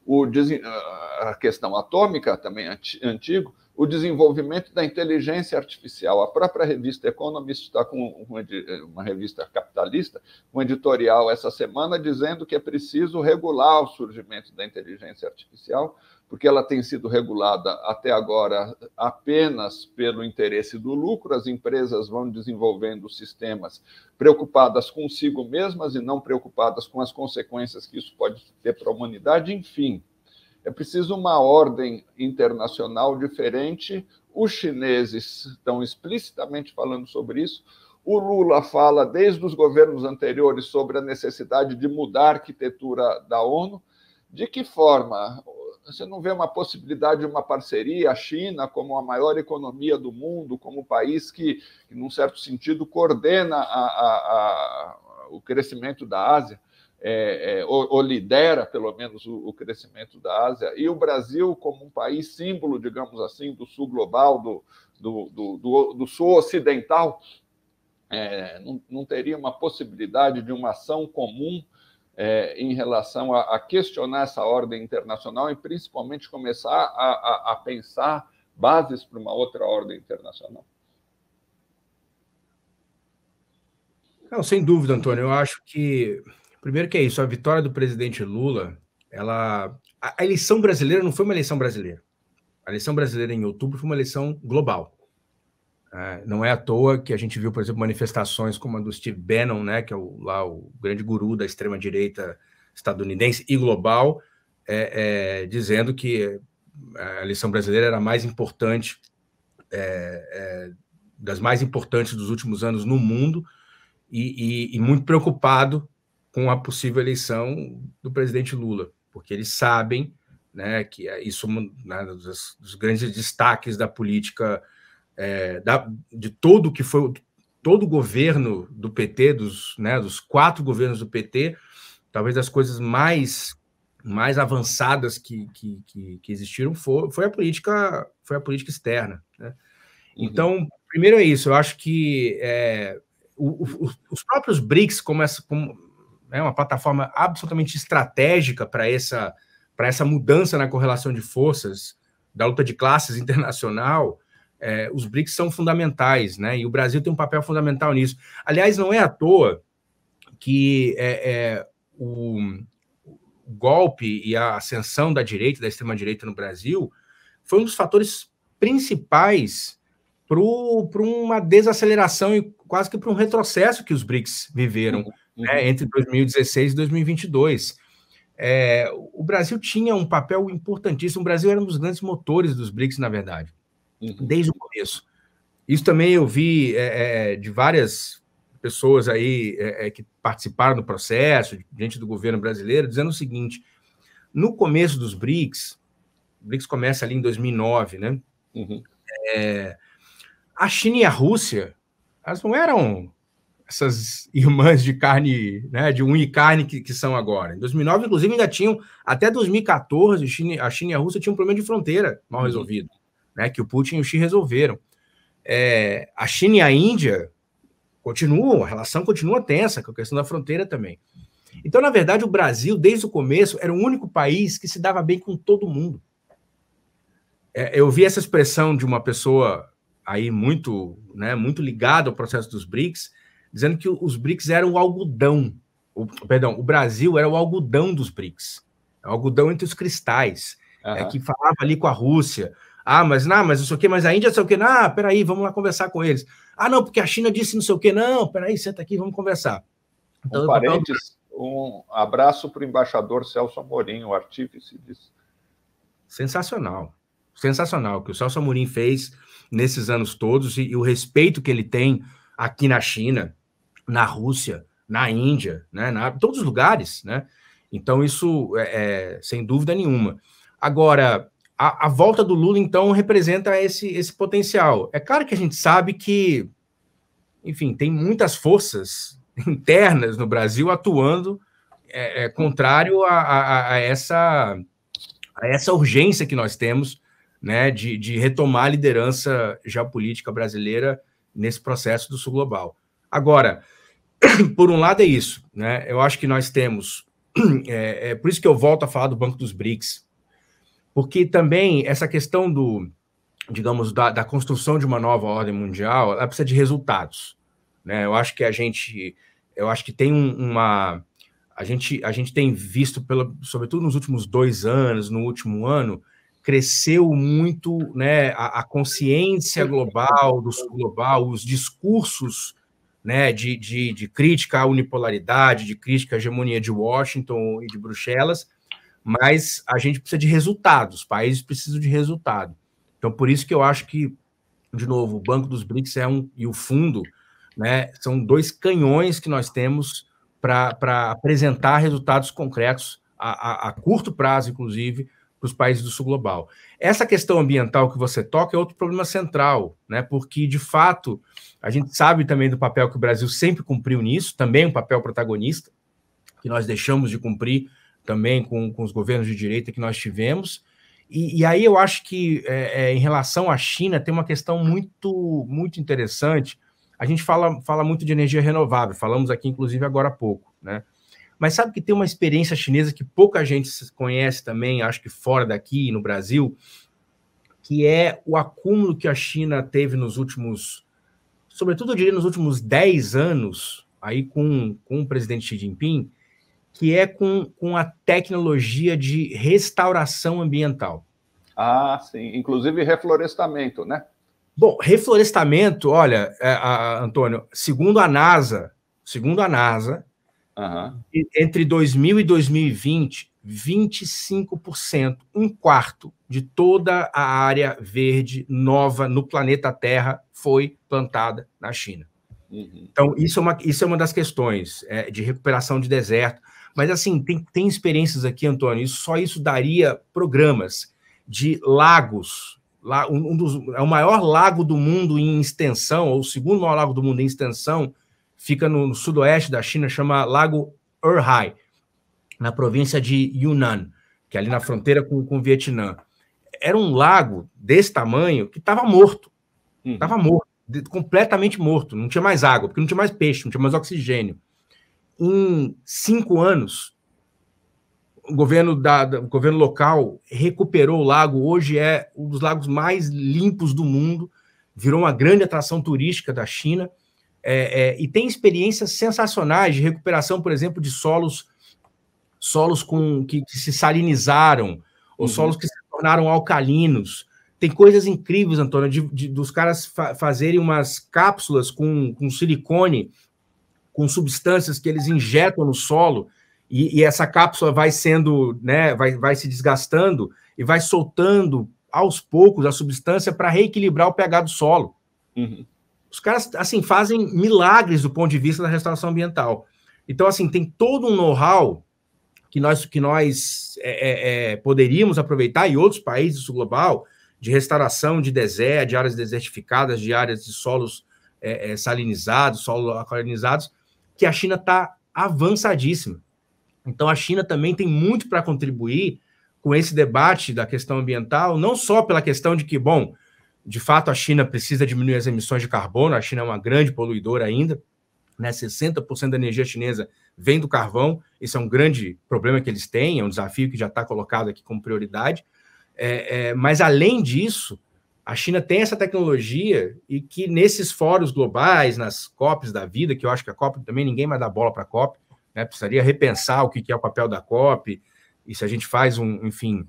o, ah, a questão atômica, também antigo, o desenvolvimento da inteligência artificial. A própria revista Economist está com uma, uma, revista capitalista, um editorial essa semana dizendo que é preciso regular o surgimento da inteligência artificial, porque ela tem sido regulada até agora apenas pelo interesse do lucro. As empresas vão desenvolvendo sistemas preocupadas consigo mesmas e não preocupadas com as consequências que isso pode ter para a humanidade, enfim. É preciso uma ordem internacional diferente. Os chineses estão explicitamente falando sobre isso. O Lula fala desde os governos anteriores sobre a necessidade de mudar a arquitetura da ONU. De que forma? Você não vê uma possibilidade de uma parceria? A China, como a maior economia do mundo, como o país que, em num certo sentido, coordena a, a, a, o crescimento da Ásia, é, é, ou, ou, lidera, pelo menos, o, o, crescimento da Ásia, e o Brasil, como um país símbolo, digamos assim, do sul global, do, do, do, do, do sul ocidental, é, não, não, teria uma possibilidade de uma ação comum é, em relação a, a, questionar essa ordem internacional e principalmente começar a, a, a pensar bases para uma outra ordem internacional. Não, sem dúvida, Antônio. Eu acho que Primeiro que é isso, a vitória do presidente Lula, ela a, a eleição brasileira não foi uma eleição brasileira. A eleição brasileira em outubro foi uma eleição global. É, não é à toa que a gente viu, por exemplo, manifestações como a do Steve Bannon, né, que é o, lá o grande guru da extrema direita estadunidense e global, é, é, dizendo que é, a eleição brasileira era a mais importante é, é, das mais importantes dos últimos anos no mundo e, e, e muito preocupado com a possível eleição do presidente Lula, porque eles sabem né, que é isso é né, um dos, dos, grandes destaques da política é, da, de todo que foi todo o governo do PT, dos, né, dos quatro governos do PT, talvez as coisas mais mais avançadas que, que, que, que existiram foi, foi a política foi a política externa. Né? Uhum. Então, uhum. primeiro é isso. Eu acho que é, o, o, os próprios BRICS, começam como é uma plataforma absolutamente estratégica para essa, para essa mudança na correlação de forças da luta de classes internacional, é, os BRICS são fundamentais, né? E o Brasil tem um papel fundamental nisso. Aliás, não é à toa que é, é, o, o, golpe e a ascensão da direita, da extrema-direita no Brasil, foi um dos fatores principais para uma desaceleração e quase que para um retrocesso que os BRICS viveram uhum. né, entre 2016 e 2022. É, o Brasil tinha um papel importantíssimo. O Brasil era um dos grandes motores dos BRICS, na verdade, uhum. desde o começo. Isso também eu vi é, é de várias pessoas aí é, é, que participaram do processo, gente do governo brasileiro, dizendo o seguinte: no começo dos BRICS, o BRICS começa ali em 2009, né? Uhum. É, a China e a Rússia, elas não eram essas irmãs de carne, né, de unha e carne que, que, são agora. Em 2009, inclusive, ainda tinham, até 2014, a China e a Rússia tinham um problema de fronteira mal uhum. resolvido, né, que o Putin e o Xi resolveram. É, a China e a Índia continuam, a relação continua tensa com a questão da fronteira também. Então, na verdade, o Brasil, desde o começo, era o único país que se dava bem com todo mundo. É, eu vi essa expressão de uma pessoa aí muito, né, muito ligada ao processo dos BRICS, dizendo que os BRICS eram o algodão. O, perdão, o Brasil era o algodão dos BRICS. O algodão entre os cristais, uhum. é, que falava ali com a Rússia. Ah, mas não, mas não sei o quê, mas a Índia não sei o quê. Ah, peraí, vamos lá conversar com eles. Ah, não, porque a China disse não sei o quê. Não, peraí, senta aqui, vamos conversar. Então, um, um abraço para o embaixador Celso Amorim, o artífice disso. Sensacional. Sensacional o que o Celso Amorim fez nesses anos todos e, e o respeito que ele tem aqui na China na Rússia, na Índia, né, na, em todos os lugares, né? Então, isso é, é sem dúvida nenhuma. Agora, a, a, volta do Lula, então, representa esse, esse potencial. É claro que a gente sabe que, enfim, tem muitas forças internas no Brasil atuando é, é contrário a, a, a, essa, a essa urgência que nós temos né, de, de retomar a liderança geopolítica brasileira nesse processo do Sul Global. Agora, por um lado é isso, né? Eu acho que nós temos. É, é por isso que eu volto a falar do Banco dos BRICS, porque também essa questão do, digamos, da, da construção de uma nova ordem mundial, ela precisa de resultados, né? Eu acho que a gente, eu acho que tem uma, a gente, a gente tem visto, pela, sobretudo nos últimos dois anos, no último ano, cresceu muito, né, a, a consciência global do sul global, os discursos né, de, de, de crítica à unipolaridade, de crítica à hegemonia de Washington e de Bruxelas, mas a gente precisa de resultados, os países precisam de resultado. Então, por isso que eu acho que, de novo, o Banco dos BRICS é um, e o fundo né, são dois canhões que nós temos para apresentar resultados concretos a, a, a curto prazo, inclusive, para os países do sul global. Essa questão ambiental que você toca é outro problema central, né, porque, de fato, a gente sabe também do papel que o Brasil sempre cumpriu nisso, também um papel protagonista, que nós deixamos de cumprir também com, com os governos de direita que nós tivemos. E, e aí eu acho que é, é, em relação à China tem uma questão muito, muito interessante. A gente fala, fala muito de energia renovável, falamos aqui, inclusive, agora há pouco, né? Mas sabe que tem uma experiência chinesa que pouca gente conhece também, acho que fora daqui, no Brasil, que é o acúmulo que a China teve nos últimos sobretudo eu diria nos últimos 10 anos, aí com, com o presidente Xi Jinping, que é com, com a tecnologia de restauração ambiental. Ah, sim, inclusive reflorestamento, né? Bom, reflorestamento, olha, é, a, Antônio, segundo a NASA, segundo a NASA, uhum. entre 2000 e 2020, 25%, um quarto de toda a área verde nova no planeta Terra foi plantada na China. Uhum. Então, isso é, uma, isso é uma das questões é, de recuperação de deserto. Mas, assim, tem, tem experiências aqui, Antônio, isso, só isso daria programas de lagos. Lá, um dos, é o maior lago do mundo em extensão, ou o segundo maior lago do mundo em extensão, fica no, no sudoeste da China, chama Lago Erhai na província de Yunnan, que é ali na fronteira com, com o Vietnã. Era um lago desse tamanho que estava morto. Estava hum. morto, completamente morto. Não tinha mais água, porque não tinha mais peixe, não tinha mais oxigênio. Em cinco anos, o governo, da, da o governo local recuperou o lago. Hoje é um dos lagos mais limpos do mundo. Virou uma grande atração turística da China. É, é, e tem experiências sensacionais de recuperação, por exemplo, de solos solos com que, que se salinizaram, ou uhum. solos que se tornaram alcalinos. Tem coisas incríveis, Antônio, de, de dos caras fa fazerem umas cápsulas com, com silicone, com substâncias que eles injetam no solo, e, e essa cápsula vai sendo, né, vai, vai se desgastando e vai soltando aos poucos a substância para reequilibrar o pH do solo. Uhum. Os caras, assim, fazem milagres do ponto de vista da restauração ambiental. Então, assim, tem todo um know-how que nós, que nós é, é, é poderíamos aproveitar em outros países do sul global, de restauração de deserto, de áreas desertificadas, de áreas de solos é, é salinizados, solos alcalinizados, que a China está avançadíssima. Então, a China também tem muito para contribuir com esse debate da questão ambiental, não só pela questão de que, bom, de fato a China precisa diminuir as emissões de carbono, a China é uma grande poluidora ainda, né? 60% da energia chinesa vem do carvão. Esse é um grande problema que eles têm, é um desafio que já está colocado aqui como prioridade. É, é, mas além disso, a China tem essa tecnologia e que nesses fóruns globais, nas COPs da vida, que eu acho que a COP também ninguém mais dá bola para a COP, né? precisaria repensar o que é o papel da COP, e se a gente faz um, enfim.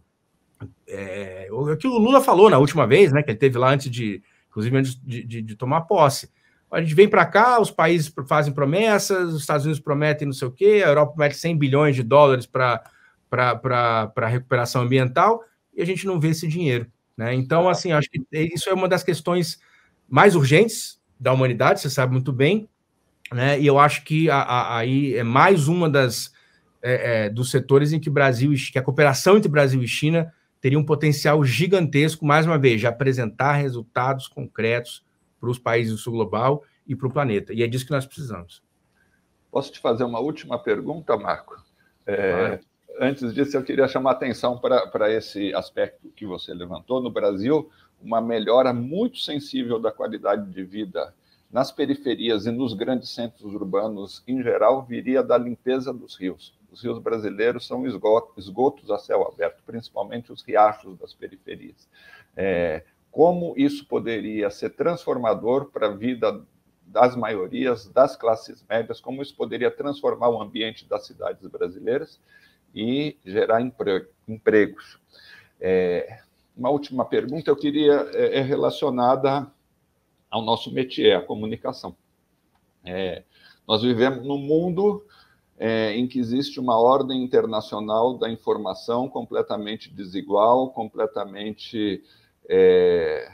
É, o que o Lula falou na última vez, né? Que ele teve lá antes de, inclusive antes de, de, de tomar posse. A gente vem para cá, os países fazem promessas, os Estados Unidos prometem não sei o quê, a Europa promete 100 bilhões de dólares para a recuperação ambiental, e a gente não vê esse dinheiro. Né? Então, assim, acho que é, isso é uma das questões mais urgentes da humanidade, você sabe muito bem, né? E eu acho que aí é mais uma das é, é, dos setores em que Brasil que a cooperação entre Brasil e China teria um potencial gigantesco, mais uma vez, de apresentar resultados concretos para os países do sul global e para o planeta. E é disso que nós precisamos. Posso te fazer uma última pergunta, Marco? É, Antes disso, eu queria chamar a atenção para, para esse aspecto que você levantou. No Brasil, uma melhora muito sensível da qualidade de vida nas periferias e nos grandes centros urbanos em geral viria da limpeza dos rios. Os rios brasileiros são esgotos, esgotos a céu aberto, principalmente os riachos das periferias. É, como isso poderia ser transformador para a vida das maiorias, das classes médias, como isso poderia transformar o ambiente das cidades brasileiras e gerar empregos. É, uma última pergunta eu queria é, é relacionada ao nosso métier, a comunicação. É, nós vivemos num mundo é, em que existe uma ordem internacional da informação completamente desigual, completamente é,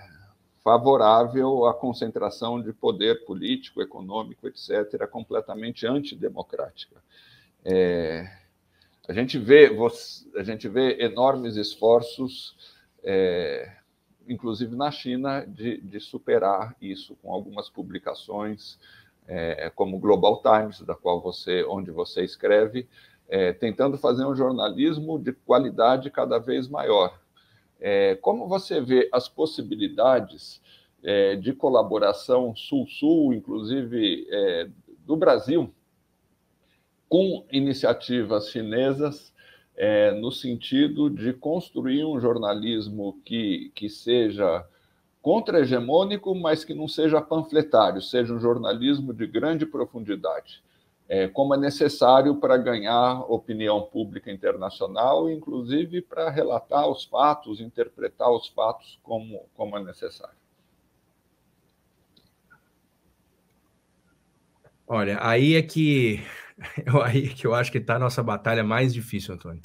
favorável à concentração de poder político, econômico, etc., completamente antidemocrática. É, a, gente vê, a gente vê enormes esforços, é, inclusive na China, de, de, superar isso com algumas publicações, é, como Global Times, da qual você, onde você escreve, é, tentando fazer um jornalismo de qualidade cada vez maior. É, como você vê as possibilidades é, de colaboração Sul-Sul, inclusive é, do Brasil, com iniciativas chinesas é, no sentido de construir um jornalismo que, que seja contra-hegemônico, mas que não seja panfletário, seja um jornalismo de grande profundidade? é, como é necessário para ganhar opinião pública internacional, inclusive para relatar os fatos, interpretar os fatos como, como é necessário. Olha, aí é que aí é que eu acho que está a nossa batalha mais difícil, Antônio.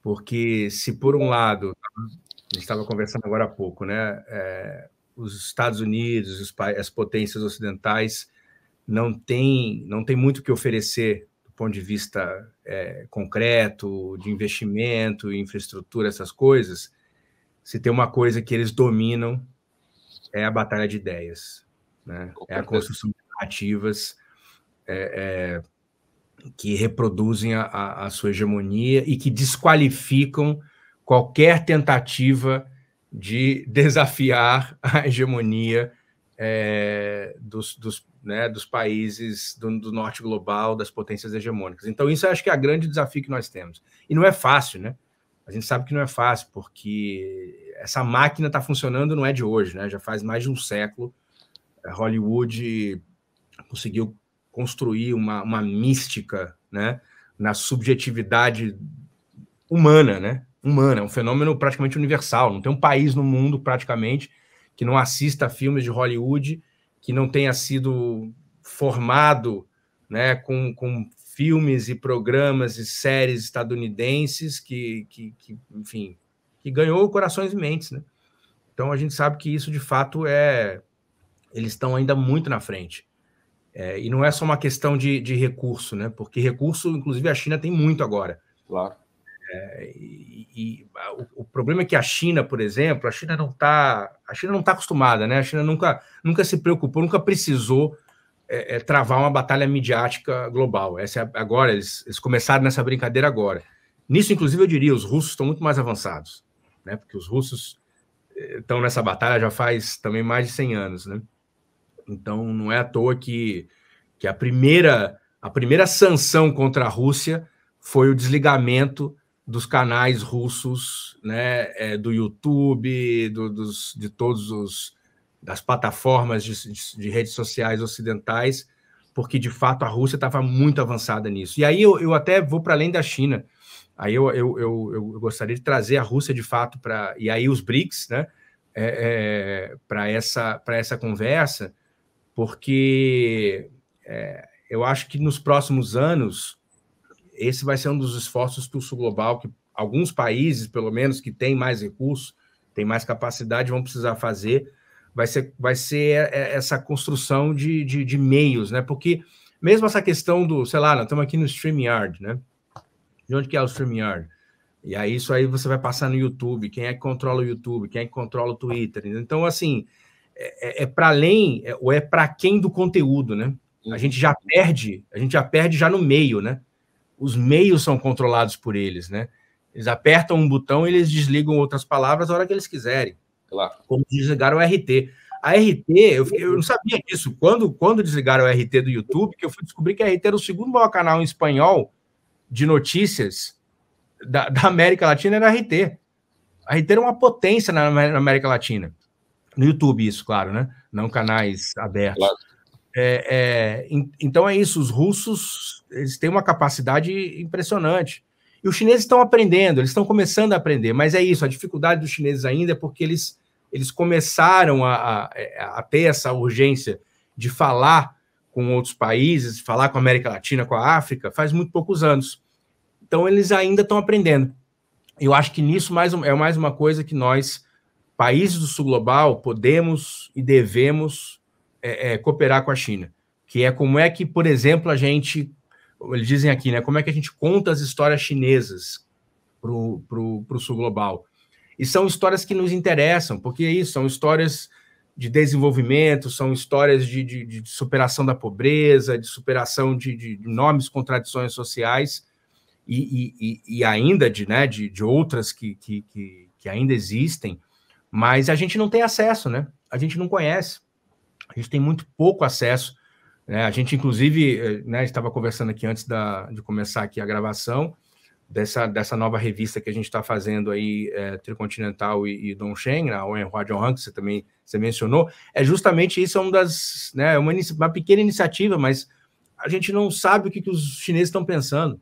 Porque se por um lado, a gente estava conversando agora há pouco, né? É, os Estados Unidos, as potências ocidentais não tem, não tem muito o que oferecer do ponto de vista é, concreto, de investimento, infraestrutura, essas coisas, se tem uma coisa que eles dominam é a batalha de ideias, né? é a construção de narrativas é, é, que reproduzem a, a, sua hegemonia e que desqualificam qualquer tentativa de desafiar a hegemonia é, dos, dos, né, dos países do, do, norte global, das potências hegemônicas. Então, isso acho que é a grande desafio que nós temos. E não é fácil, né? A gente sabe que não é fácil, porque essa máquina está funcionando não é de hoje, né? Já faz mais de um século. Eh, Hollywood conseguiu construir uma, uma mística, né? Na subjetividade humana, né? Humana, é um fenômeno praticamente universal. Não tem um país no mundo, praticamente, que não assista filmes de Hollywood que não tenha sido formado né, com, com filmes e programas e séries estadunidenses que, que, que, enfim, que ganhou corações e mentes, né? Então a gente sabe que isso de fato é, eles estão ainda muito na frente. É, e não é só uma questão de, de recurso, né? Porque recurso, inclusive, a China tem muito agora. Claro. É, e ah, o, o, problema é que a China, por exemplo, a China não está a China não está acostumada, né? A China nunca, nunca se preocupou, nunca precisou é, é, travar uma batalha midiática global. Essa é agora eles, eles, começaram nessa brincadeira agora. Nisso, inclusive, eu diria, os russos estão muito mais avançados, né? Porque os russos eh, estão nessa batalha já faz também mais de 100 anos, né? Então, não é à toa que, que a primeira a primeira sanção contra a Rússia foi o desligamento dos canais russos, né, é, do YouTube, do, dos, de todos os das plataformas de, de, de, redes sociais ocidentais, porque de fato a Rússia estava muito avançada nisso. E aí eu, eu até vou para além da China. Aí eu, eu, eu, eu, gostaria de trazer a Rússia de fato para e aí os BRICS, né, é, é, para essa para essa conversa, porque é, eu acho que nos próximos anos esse vai ser um dos esforços que o Sul Global, que alguns países, pelo menos, que têm mais recursos, têm mais capacidade, vão precisar fazer, vai ser, vai ser é, é, essa construção de, de, de meios, né? Porque mesmo essa questão do, sei lá, nós estamos aqui no StreamYard, né? De onde que é o StreamYard? E aí isso aí você vai passar no YouTube, quem é que controla o YouTube, quem é que controla o Twitter. Então, assim, é, é, é para além, é, ou é para quem do conteúdo, né? A uhum. gente já perde, a gente já perde já no meio, né? os meios são controlados por eles, né? Eles apertam um botão e eles desligam outras palavras a hora que eles quiserem. Claro. Como desligaram o RT. A RT, eu, fiquei, eu não sabia disso. Quando, quando desligaram o RT do YouTube, que eu fui descobrir que a RT era o segundo maior canal em espanhol de notícias da, da América Latina, era a RT. A RT era uma potência na, na América Latina. No YouTube, isso, claro, né? Não canais abertos. Claro. É, é, então é isso, os russos eles têm uma capacidade impressionante. E os chineses estão aprendendo, eles estão começando a aprender, mas é isso, a dificuldade dos chineses ainda é porque eles, eles começaram a, a, é, a ter essa urgência de falar com outros países, falar com a América Latina, com a África, faz muito poucos anos. Então eles ainda estão aprendendo. Eu acho que nisso mais um, é mais uma coisa que nós, países do sul global, podemos e devemos é, é, cooperar com a China, que é como é que, por exemplo, a gente, eles dizem aqui, né, como é que a gente conta as histórias chinesas para o sul global. E são histórias que nos interessam, porque é isso, são histórias de desenvolvimento, são histórias de, de, de superação da pobreza, de superação de, de enormes contradições sociais e, e, e ainda de, né, de, de outras que, que, que, que ainda existem, mas a gente não tem acesso, né? A gente não conhece. A gente tem muito pouco acesso. Né? A gente, inclusive, eh, né, estava conversando aqui antes da, de começar aqui a gravação dessa, dessa nova revista que a gente está fazendo aí, é, Tricontinental e, e Dongcheng, a Wenhua Han, que você também você mencionou, é justamente isso, é uma das, né, é uma, uma pequena iniciativa, mas a gente não sabe o que, que os chineses estão pensando.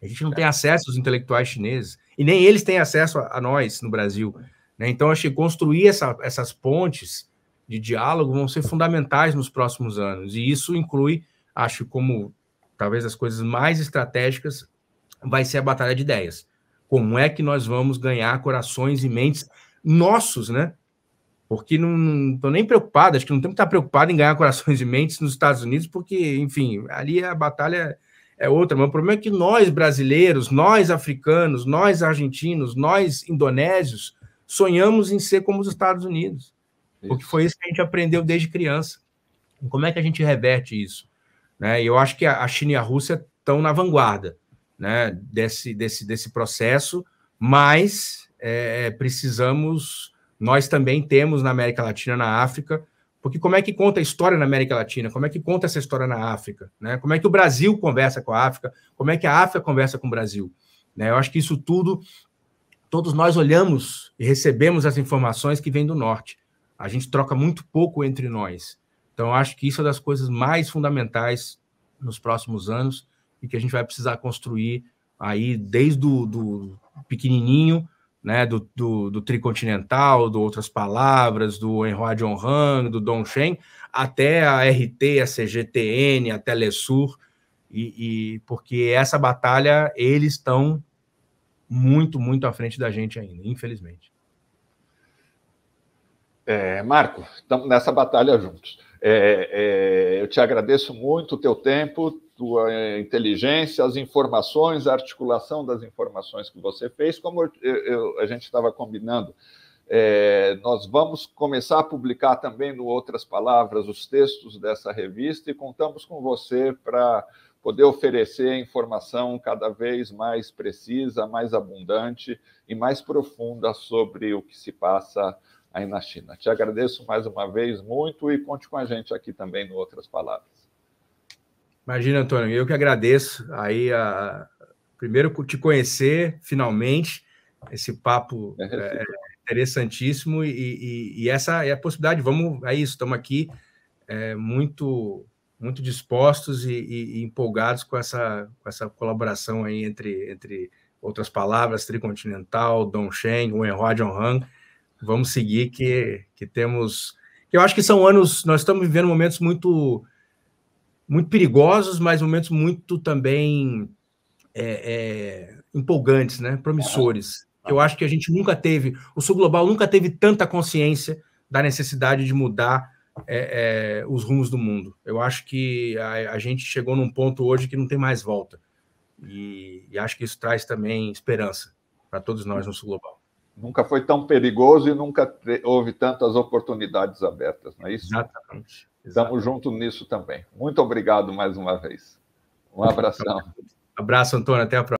A gente não é. tem acesso aos intelectuais chineses, e nem eles têm acesso a, a nós no Brasil. Né? Então, acho que construir essa, essas pontes de diálogo vão ser fundamentais nos próximos anos. E isso inclui, acho, como talvez as coisas mais estratégicas, vai ser a batalha de ideias. Como é que nós vamos ganhar corações e mentes nossos, né? Porque não estou nem preocupado, acho que não temos que estar preocupado em ganhar corações e mentes nos Estados Unidos, porque, enfim, ali a batalha é outra. Mas o problema é que nós brasileiros, nós africanos, nós argentinos, nós indonésios, sonhamos em ser como os Estados Unidos. Isso. Porque foi isso que a gente aprendeu desde criança. Como é que a gente reverte isso? Né? E eu acho que a China e a Rússia estão na vanguarda né, desse, desse, desse processo, mas é, é, precisamos, nós também temos na América Latina, na África, porque como é que conta a história na América Latina? Como é que conta essa história na África? Né? Como é que o Brasil conversa com a África? Como é que a África conversa com o Brasil? Né? Eu acho que isso tudo, todos nós olhamos e recebemos as informações que vêm do norte a gente troca muito pouco entre nós. Então, acho que isso é das coisas mais fundamentais nos próximos anos e que a gente vai precisar construir aí desde do, do pequenininho, né, do, do, do, tricontinental, do outras palavras, do Enroi John Han, do Don Shen, até a RT, a CGTN, a Telesur, e, e porque essa batalha eles estão muito, muito à frente da gente ainda, infelizmente. É, Marco, estamos nessa batalha juntos. É, é, eu te agradeço muito o teu tempo, tua é, inteligência, as informações, a articulação das informações que você fez. Como eu, eu, a gente estava combinando, é, nós vamos começar a publicar também, no Outras Palavras, os textos dessa revista e contamos com você para poder oferecer informação cada vez mais precisa, mais abundante e mais profunda sobre o que se passa aí na China. Te agradeço mais uma vez muito e conte com a gente aqui também no Outras Palavras. Imagina, Antônio, eu que agradeço aí a primeiro te conhecer finalmente esse papo é, é, é interessantíssimo e, e, e, essa é a possibilidade. Vamos é isso, estamos aqui é, muito muito dispostos e, e, empolgados com essa com essa colaboração aí entre entre outras palavras, Tricontinental, Dongcheng, Wenhua, John Han vamos seguir que, que temos. Eu acho que são anos, nós estamos vivendo momentos muito muito perigosos, mas momentos muito também é, é, empolgantes, né? promissores. É. Eu acho que a gente nunca teve, o Sul Global nunca teve tanta consciência da necessidade de mudar é, é, os rumos do mundo. Eu acho que a, a, gente chegou num ponto hoje que não tem mais volta. E, e acho que isso traz também esperança para todos nós no Sul Global nunca foi tão perigoso e nunca houve tantas oportunidades abertas, não é isso? Exatamente. Estamos juntos nisso também. Muito obrigado mais uma vez. Um abração. Abraço, Antônio. Até a próxima.